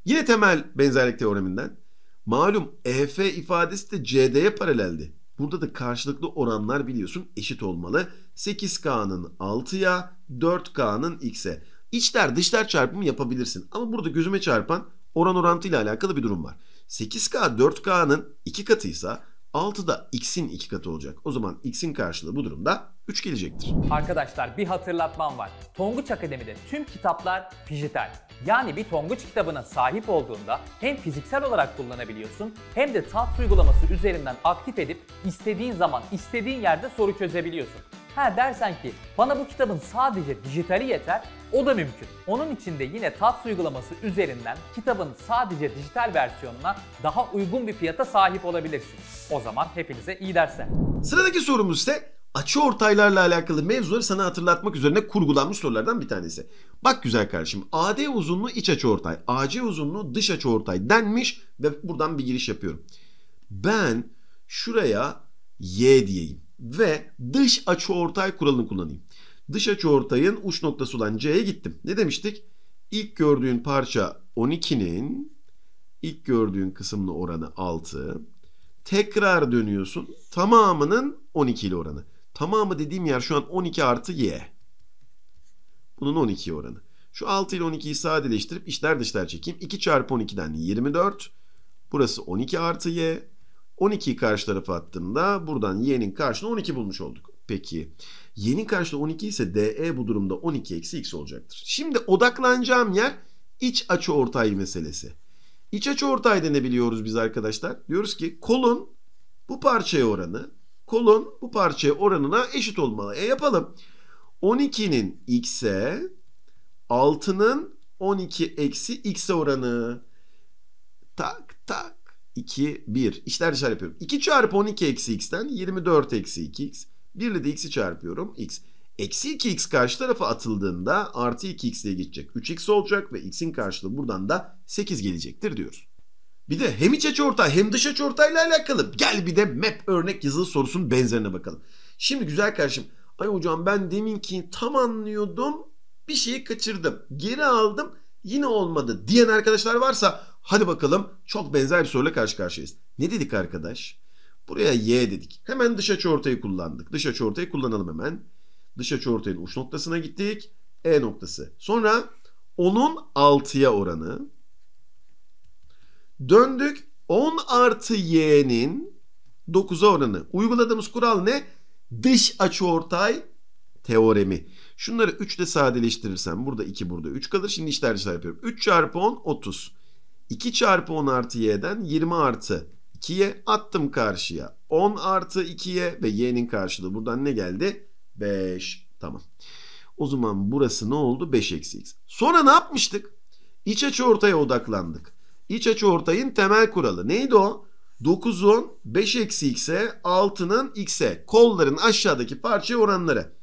Yine temel benzerlik teoreminden. Malum EF ifadesi de CD'ye paraleldi. Burada da karşılıklı oranlar biliyorsun eşit olmalı. 8K'nın 6'ya, 4K'nın X'e. İçler dışlar çarpımı yapabilirsin. Ama burada gözüme çarpan oran orantıyla alakalı bir durum var. 8K 4K'nın 2 katıysa 6 da x'in 2 katı olacak. O zaman x'in karşılığı bu durumda 3 gelecektir. Arkadaşlar bir hatırlatmam var. Tonguç Akademi'de tüm kitaplar dijital. Yani bir Tonguç kitabına sahip olduğunda hem fiziksel olarak kullanabiliyorsun hem de tat uygulaması üzerinden aktif edip istediğin zaman istediğin yerde soru çözebiliyorsun. Ha dersen ki bana bu kitabın sadece dijitali yeter o da mümkün. Onun için de yine TATS uygulaması üzerinden kitabın sadece dijital versiyonuna daha uygun bir fiyata sahip olabilirsiniz. O zaman hepinize iyi dersler. Sıradaki sorumuz ise açı ortaylarla alakalı mevzuları sana hatırlatmak üzerine kurgulanmış sorulardan bir tanesi. Bak güzel kardeşim AD uzunluğu iç açı ortay, AC uzunluğu dış açı ortay denmiş ve buradan bir giriş yapıyorum. Ben şuraya Y diyeyim ve dış açı ortay kuralını kullanayım. Dış açı ortayın uç noktası olan C'ye gittim. Ne demiştik? İlk gördüğün parça 12'nin ilk gördüğün kısımlı oranı 6. Tekrar dönüyorsun. Tamamının 12 ile oranı. Tamamı dediğim yer şu an 12 artı y. Bunun 12 oranı. Şu 6 ile 12'yi sadeleştirip içler dışlar çekeyim. 2 çarpı 12'den 24. Burası 12 artı y. 12'yi karşı tarafa attığımda buradan y'nin karşına 12 bulmuş olduk. Peki Yeni karşıda 12 ise DE bu durumda 12 eksi X olacaktır. Şimdi odaklanacağım yer iç açı ortay meselesi. İç açı ortay denebiliyoruz biz arkadaşlar. Diyoruz ki kolun bu parçaya oranı kolun bu parçaya oranına eşit olmalı. E yapalım. 12'nin x'e 6'nın 12 eksi x'e oranı. Tak tak. 2, 1. İşler dışarı yapıyorum. 2 çarpı 12 eksi x'ten 24 eksi 2x. 1 ile de x'i çarpıyorum. x. Eksi 2x karşı tarafa atıldığında artı 2x diye geçecek. 3x olacak ve x'in karşılığı buradan da 8 gelecektir diyoruz. Bir de hem iç açıortay hem dış açıortayla alakalı gel bir de map örnek yazılı sorusunun benzerine bakalım. Şimdi güzel kardeşim ay hocam ben deminki tam anlıyordum bir şeyi kaçırdım. Geri aldım yine olmadı diyen arkadaşlar varsa hadi bakalım çok benzer bir soruyla karşı karşıyayız. Ne dedik arkadaş? Buraya y dedik. Hemen dış açı ortayı kullandık. Dış açı ortayı kullanalım hemen. Dış açı ortayın uç noktasına gittik. E noktası. Sonra onun 6'ya oranı. Döndük 10 artı y'nin 9'a oranı. Uyguladığımız kural ne? Dış açı ortay teoremi. Şunları 3 ile sadeleştirirsem burada 2 burada 3 kalır. Şimdi işler işler yapıyorum. 3 çarpı 10 30. 2 çarpı 10 artı y'den 20 artı 2'ye attım karşıya. 10 artı 2'ye ve y'nin karşılığı buradan ne geldi? 5. Tamam. O zaman burası ne oldu? 5 eksi x. Sonra ne yapmıştık? İç açı ortaya odaklandık. İç açı ortayın temel kuralı. Neydi o? 9'un 5 eksi x'e 6'nın x'e kolların aşağıdaki parça oranları.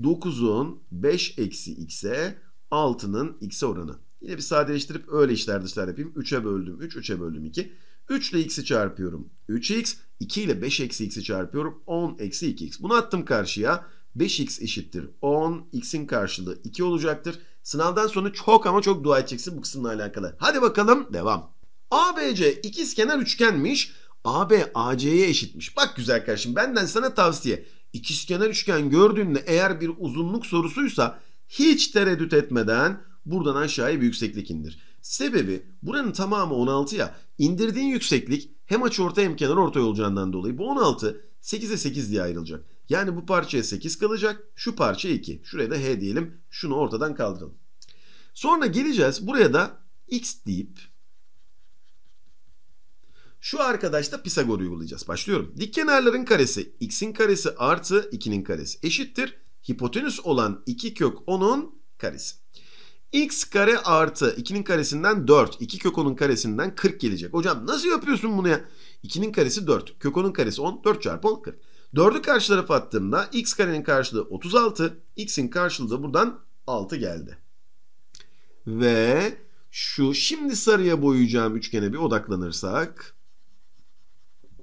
9'un 5 eksi x'e 6'nın x'e oranı. Yine bir sadeleştirip öyle işler dışlar yapayım. 3'e böldüm 3, 3'e böldüm 2. 3 ile x'i çarpıyorum. 3x. 2 ile 5 eksi x'i çarpıyorum. 10 eksi 2x. Bunu attım karşıya. 5x eşittir 10. x'in karşılığı 2 olacaktır. Sınavdan sonra çok ama çok dua edeceksin bu kısımla alakalı. Hadi bakalım devam. ABC ikizkenar üçgenmiş. AB AC'ye eşitmiş. Bak güzel kardeşim benden sana tavsiye. İkizkenar üçgen gördüğünde eğer bir uzunluk sorusuysa hiç tereddüt etmeden buradan aşağıya bir yükseklik indir. Sebebi buranın tamamı 16 ya indirdiğin yükseklik hem açıorta hem kenar ortay olacağından dolayı bu 16 8'e 8 diye ayrılacak. Yani bu parçaya 8 kalacak şu parça 2. Şuraya da H diyelim şunu ortadan kaldıralım. Sonra geleceğiz buraya da X deyip şu arkadaşta Pisagor uygulayacağız. Başlıyorum. Dik kenarların karesi x'in karesi artı 2'nin karesi eşittir. Hipotenüs olan 2 kök 10'un karesi x kare artı 2'nin karesinden 4. 2 kök 10'un karesinden 40 gelecek. Hocam nasıl yapıyorsun bunu ya? 2'nin karesi 4. Kök 10'un karesi 10. 4 çarpı 10 40. 4'ü karşı tarafa attığımda x karenin karşılığı 36. X'in karşılığı da buradan 6 geldi. Ve şu şimdi sarıya boyayacağım üçgene bir odaklanırsak.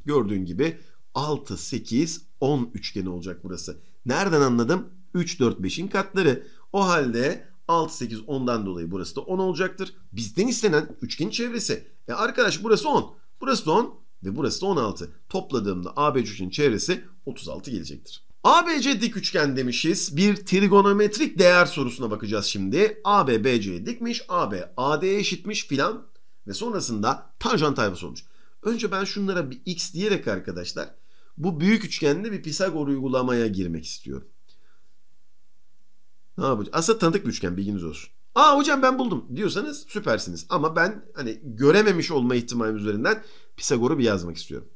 Gördüğün gibi 6, 8, 10 üçgeni olacak burası. Nereden anladım? 3, 4, 5'in katları. O halde 6, 8, 10'dan dolayı burası da 10 olacaktır. Bizden istenen üçgenin çevresi. E arkadaş burası 10. Burası da 10 ve burası da 16. Topladığımda ABC üçgenin çevresi 36 gelecektir. ABC dik üçgen demişiz. Bir trigonometrik değer sorusuna bakacağız şimdi. AB BC'ye dikmiş, AB AD'ye eşitmiş filan ve sonrasında tanjant ayvası olmuş. Önce ben şunlara bir x diyerek arkadaşlar bu büyük üçgende bir Pisagor uygulamaya girmek istiyorum. Ne yapacağız? Aslında tanıdık bir üçgen bilginiz olsun. Aa hocam ben buldum diyorsanız süpersiniz. Ama ben hani görememiş olma ihtimalim üzerinden Pisagor'u bir yazmak istiyorum.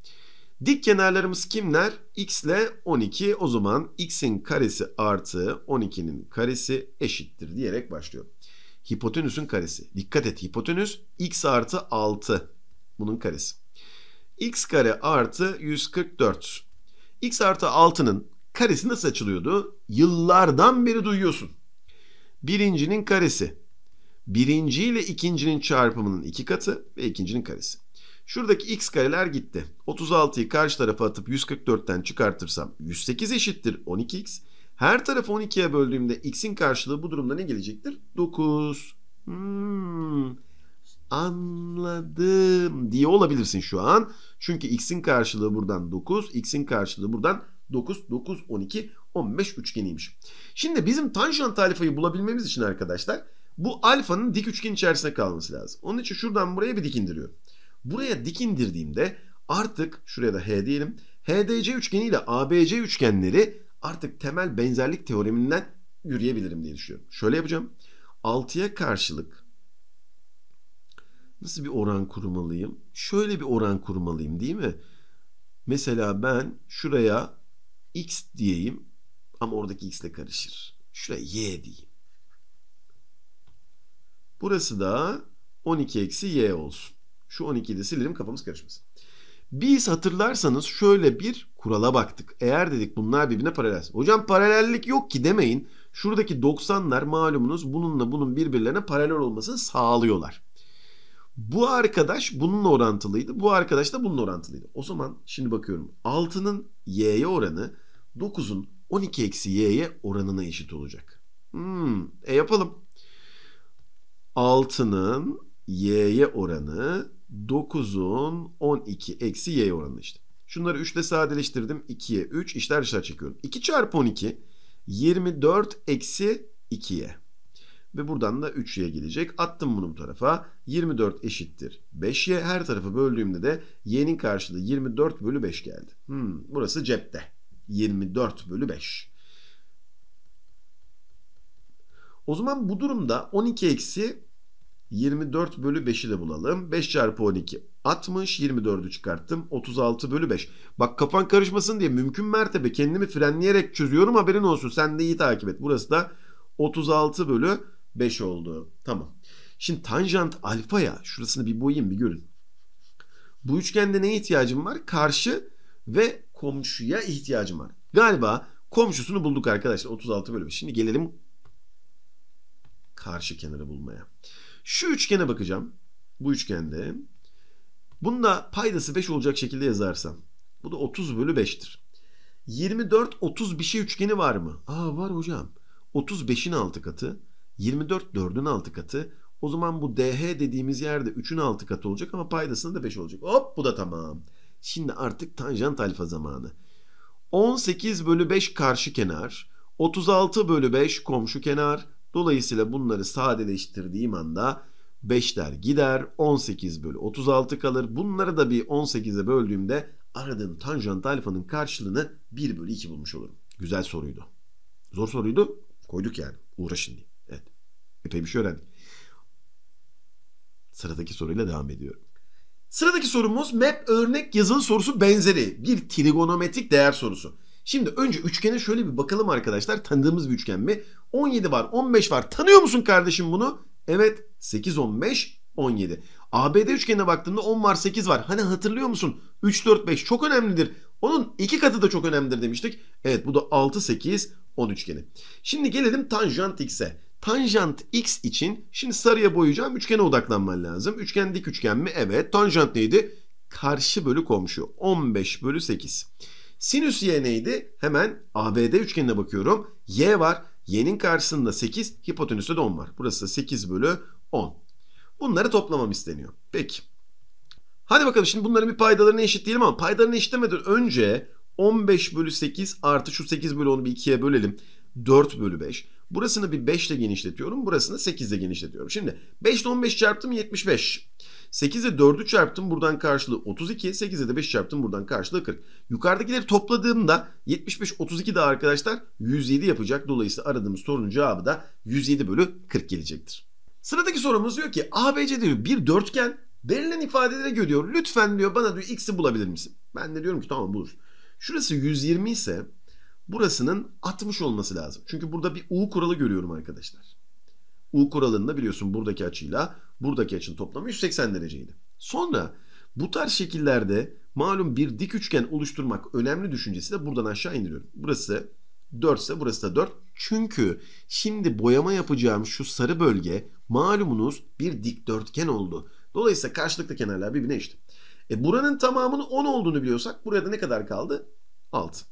Dik kenarlarımız kimler? x ile 12 o zaman x'in karesi artı 12'nin karesi eşittir diyerek başlıyor. Hipotenüsün karesi. Dikkat et hipotenüs x artı 6 bunun karesi. x kare artı 144. x artı 6'nın karesi nasıl açılıyordu? Yıllardan beri duyuyorsun. Birincinin karesi. Birinci ile ikincinin çarpımının iki katı ve ikincinin karesi. Şuradaki x kareler gitti. 36'yı karşı tarafa atıp 144'ten çıkartırsam 108 eşittir 12x. Her tarafı 12'ye böldüğümde x'in karşılığı bu durumda ne gelecektir? 9. Hmm, anladım diye olabilirsin şu an. Çünkü x'in karşılığı buradan 9, x'in karşılığı buradan 9, 9, 12, 15 üçgeniymiş. Şimdi bizim tanjant alfayı bulabilmemiz için arkadaşlar bu alfanın dik üçgen içerisinde kalması lazım. Onun için şuradan buraya bir dik indiriyorum. Buraya dik indirdiğimde artık şuraya da H diyelim. HDC üçgeni ile ABC üçgenleri artık temel benzerlik teoreminden yürüyebilirim diye düşünüyorum. Şöyle yapacağım. 6'ya karşılık nasıl bir oran kurmalıyım? Şöyle bir oran kurmalıyım değil mi? Mesela ben şuraya x diyeyim ama oradaki x ile karışır. Şuraya y diyeyim. Burası da 12 eksi y olsun. Şu 12'yi de silerim kafamız karışmasın. Biz hatırlarsanız şöyle bir kurala baktık. Eğer dedik bunlar birbirine paralel. Hocam paralellik yok ki demeyin. Şuradaki 90'lar malumunuz bununla bunun birbirlerine paralel olmasını sağlıyorlar. Bu arkadaş bununla orantılıydı. Bu arkadaş da bununla orantılıydı. O zaman şimdi bakıyorum. 6'nın y'ye oranı 9'un 12 eksi y'ye oranına eşit olacak. Hmm, e yapalım. 6'nın y'ye oranı 9'un 12 eksi y oranına eşit. Şunları 3 ile sadeleştirdim. 2'ye 3 işler dışarı çekiyorum. 2 çarpı 12 24 eksi 2'ye. Ve buradan da 3'ye gelecek. Attım bunu bu tarafa. 24 eşittir 5'ye. Her tarafı böldüğümde de y'nin karşılığı 24 bölü 5 geldi. Hmm, burası cepte. 24 bölü 5. O zaman bu durumda 12 eksi 24 bölü 5'i de bulalım. 5 çarpı 12 60 24'ü çıkarttım 36 bölü 5. Bak kafan karışmasın diye mümkün mertebe kendimi frenleyerek çözüyorum haberin olsun. Sen de iyi takip et. Burası da 36 bölü 5 oldu. Tamam. Şimdi tanjant alfaya şurasını bir boyayayım bir görün. Bu üçgende ne ihtiyacım var? Karşı ve komşuya ihtiyacım var. Galiba komşusunu bulduk arkadaşlar 36 bölü 5. Şimdi gelelim karşı kenarı bulmaya. Şu üçgene bakacağım. Bu üçgende. Bunda paydası 5 olacak şekilde yazarsam. Bu da 30 bölü 5'tir. 24 30 bir şey üçgeni var mı? Aa var hocam. 35'in 6 katı, 24 4'ün 6 katı. O zaman bu DH dediğimiz yerde 3'ün 6 katı olacak ama paydasında da 5 olacak. Hop bu da tamam. Şimdi artık tanjant alfa zamanı. 18 bölü 5 karşı kenar, 36 bölü 5 komşu kenar. Dolayısıyla bunları sadeleştirdiğim anda 5'ler gider. 18 bölü 36 kalır. Bunları da bir 18'e böldüğümde aradığım tanjant alfanın karşılığını 1 bölü 2 bulmuş olurum. Güzel soruydu. Zor soruydu. Koyduk yani. Uğraşın diye. Evet. Epey bir şey öğrendik. Sıradaki soruyla devam ediyorum. Sıradaki sorumuz map örnek yazılı sorusu benzeri bir trigonometrik değer sorusu. Şimdi önce üçgene şöyle bir bakalım arkadaşlar. Tanıdığımız bir üçgen mi? 17 var, 15 var. Tanıyor musun kardeşim bunu? Evet, 8 15 17. ABD üçgenine baktığında 10 var, 8 var. Hani hatırlıyor musun? 3 4 5 çok önemlidir. Onun iki katı da çok önemlidir demiştik. Evet, bu da 6 8 10 üçgeni. Şimdi gelelim tanjant x'e. Tanjant x için şimdi sarıya boyayacağım üçgene odaklanman lazım. Üçgen dik üçgen mi? Evet. Tanjant neydi? Karşı bölü komşu. 15 bölü 8. Sinüs y neydi? Hemen ABD üçgenine bakıyorum. Y var. Y'nin karşısında 8, hipotenüste de 10 var. Burası da 8 bölü 10. Bunları toplamam isteniyor. Peki. Hadi bakalım şimdi bunların bir paydalarını eşitleyelim ama paydalarını eşitlemeden önce 15 bölü 8 artı şu 8 bölü 10'u bir 2'ye bölelim. 4 bölü 5. Burasını bir 5 ile genişletiyorum. Burasını 8 ile genişletiyorum. Şimdi 5 ile 15 çarptım 75. 8 ile 4'ü çarptım buradan karşılığı 32. 8 ile de 5 çarptım buradan karşılığı 40. Yukarıdakileri topladığımda 75 32 daha arkadaşlar 107 yapacak. Dolayısıyla aradığımız sorunun cevabı da 107 bölü 40 gelecektir. Sıradaki sorumuz diyor ki ABC diyor bir dörtgen verilen ifadelere göre diyor lütfen diyor bana diyor x'i bulabilir misin? Ben de diyorum ki tamam bulur. Şurası 120 ise burasının 60 olması lazım. Çünkü burada bir U kuralı görüyorum arkadaşlar. U kuralında biliyorsun buradaki açıyla buradaki açın toplamı 180 dereceydi. Sonra bu tarz şekillerde malum bir dik üçgen oluşturmak önemli düşüncesi de buradan aşağı indiriyorum. Burası 4 ise burası da 4. Çünkü şimdi boyama yapacağım şu sarı bölge malumunuz bir dikdörtgen oldu. Dolayısıyla karşılıklı kenarlar birbirine eşit. E buranın tamamının 10 olduğunu biliyorsak burada ne kadar kaldı? 6.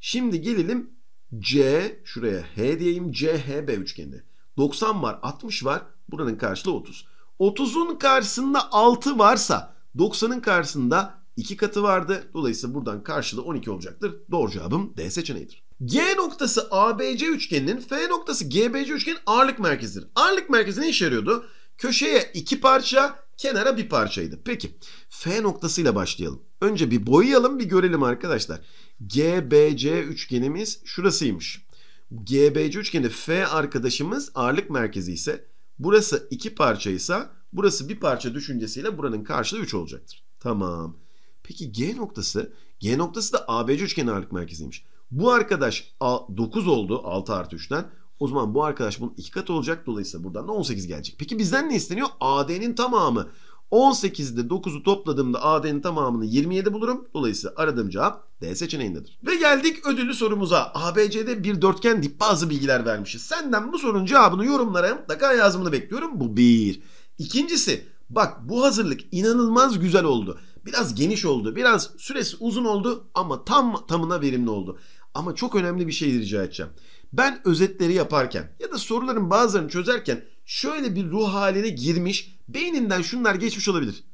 Şimdi gelelim C şuraya H diyeyim CHB üçgeni. 90 var 60 var buranın karşılığı 30. 30'un karşısında 6 varsa 90'ın karşısında 2 katı vardı. Dolayısıyla buradan karşılığı 12 olacaktır. Doğru cevabım D seçeneğidir. G noktası ABC üçgeninin F noktası GBC üçgenin ağırlık merkezidir. Ağırlık merkezi ne işe yarıyordu? Köşeye 2 parça, kenara bir parçaydı. Peki F noktasıyla başlayalım. Önce bir boyayalım bir görelim arkadaşlar. GBC üçgenimiz şurasıymış. GBC üçgeni F arkadaşımız ağırlık merkezi ise burası iki parça ise burası bir parça düşüncesiyle buranın karşılığı 3 olacaktır. Tamam. Peki G noktası? G noktası da ABC üçgeni ağırlık merkeziymiş. Bu arkadaş 9 oldu 6 artı 3'ten. O zaman bu arkadaş bunun iki katı olacak. Dolayısıyla buradan da 18 gelecek. Peki bizden ne isteniyor? AD'nin tamamı 18'de 9'u topladığımda AD'nin tamamını 27 bulurum. Dolayısıyla aradığım cevap D seçeneğindedir. Ve geldik ödüllü sorumuza. ABC'de bir dörtgen dip bazı bilgiler vermişiz. Senden bu sorunun cevabını yorumlara mutlaka yazmanı bekliyorum. Bu bir. İkincisi bak bu hazırlık inanılmaz güzel oldu. Biraz geniş oldu. Biraz süresi uzun oldu ama tam tamına verimli oldu. Ama çok önemli bir şey rica edeceğim. Ben özetleri yaparken ya da soruların bazılarını çözerken şöyle bir ruh haline girmiş Beyninden şunlar geçmiş olabilir.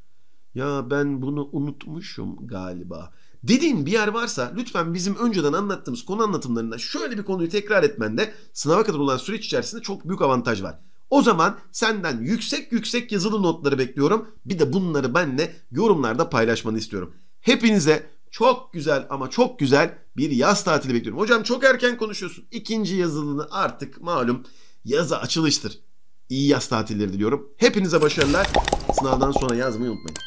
Ya ben bunu unutmuşum galiba. Dediğin bir yer varsa lütfen bizim önceden anlattığımız konu anlatımlarında şöyle bir konuyu tekrar etmende sınava kadar olan süreç içerisinde çok büyük avantaj var. O zaman senden yüksek yüksek yazılı notları bekliyorum. Bir de bunları benle yorumlarda paylaşmanı istiyorum. Hepinize çok güzel ama çok güzel bir yaz tatili bekliyorum. Hocam çok erken konuşuyorsun. İkinci yazılını artık malum yaza açılıştır iyi yaz tatilleri diliyorum. Hepinize başarılar. Sınavdan sonra yazmayı unutmayın.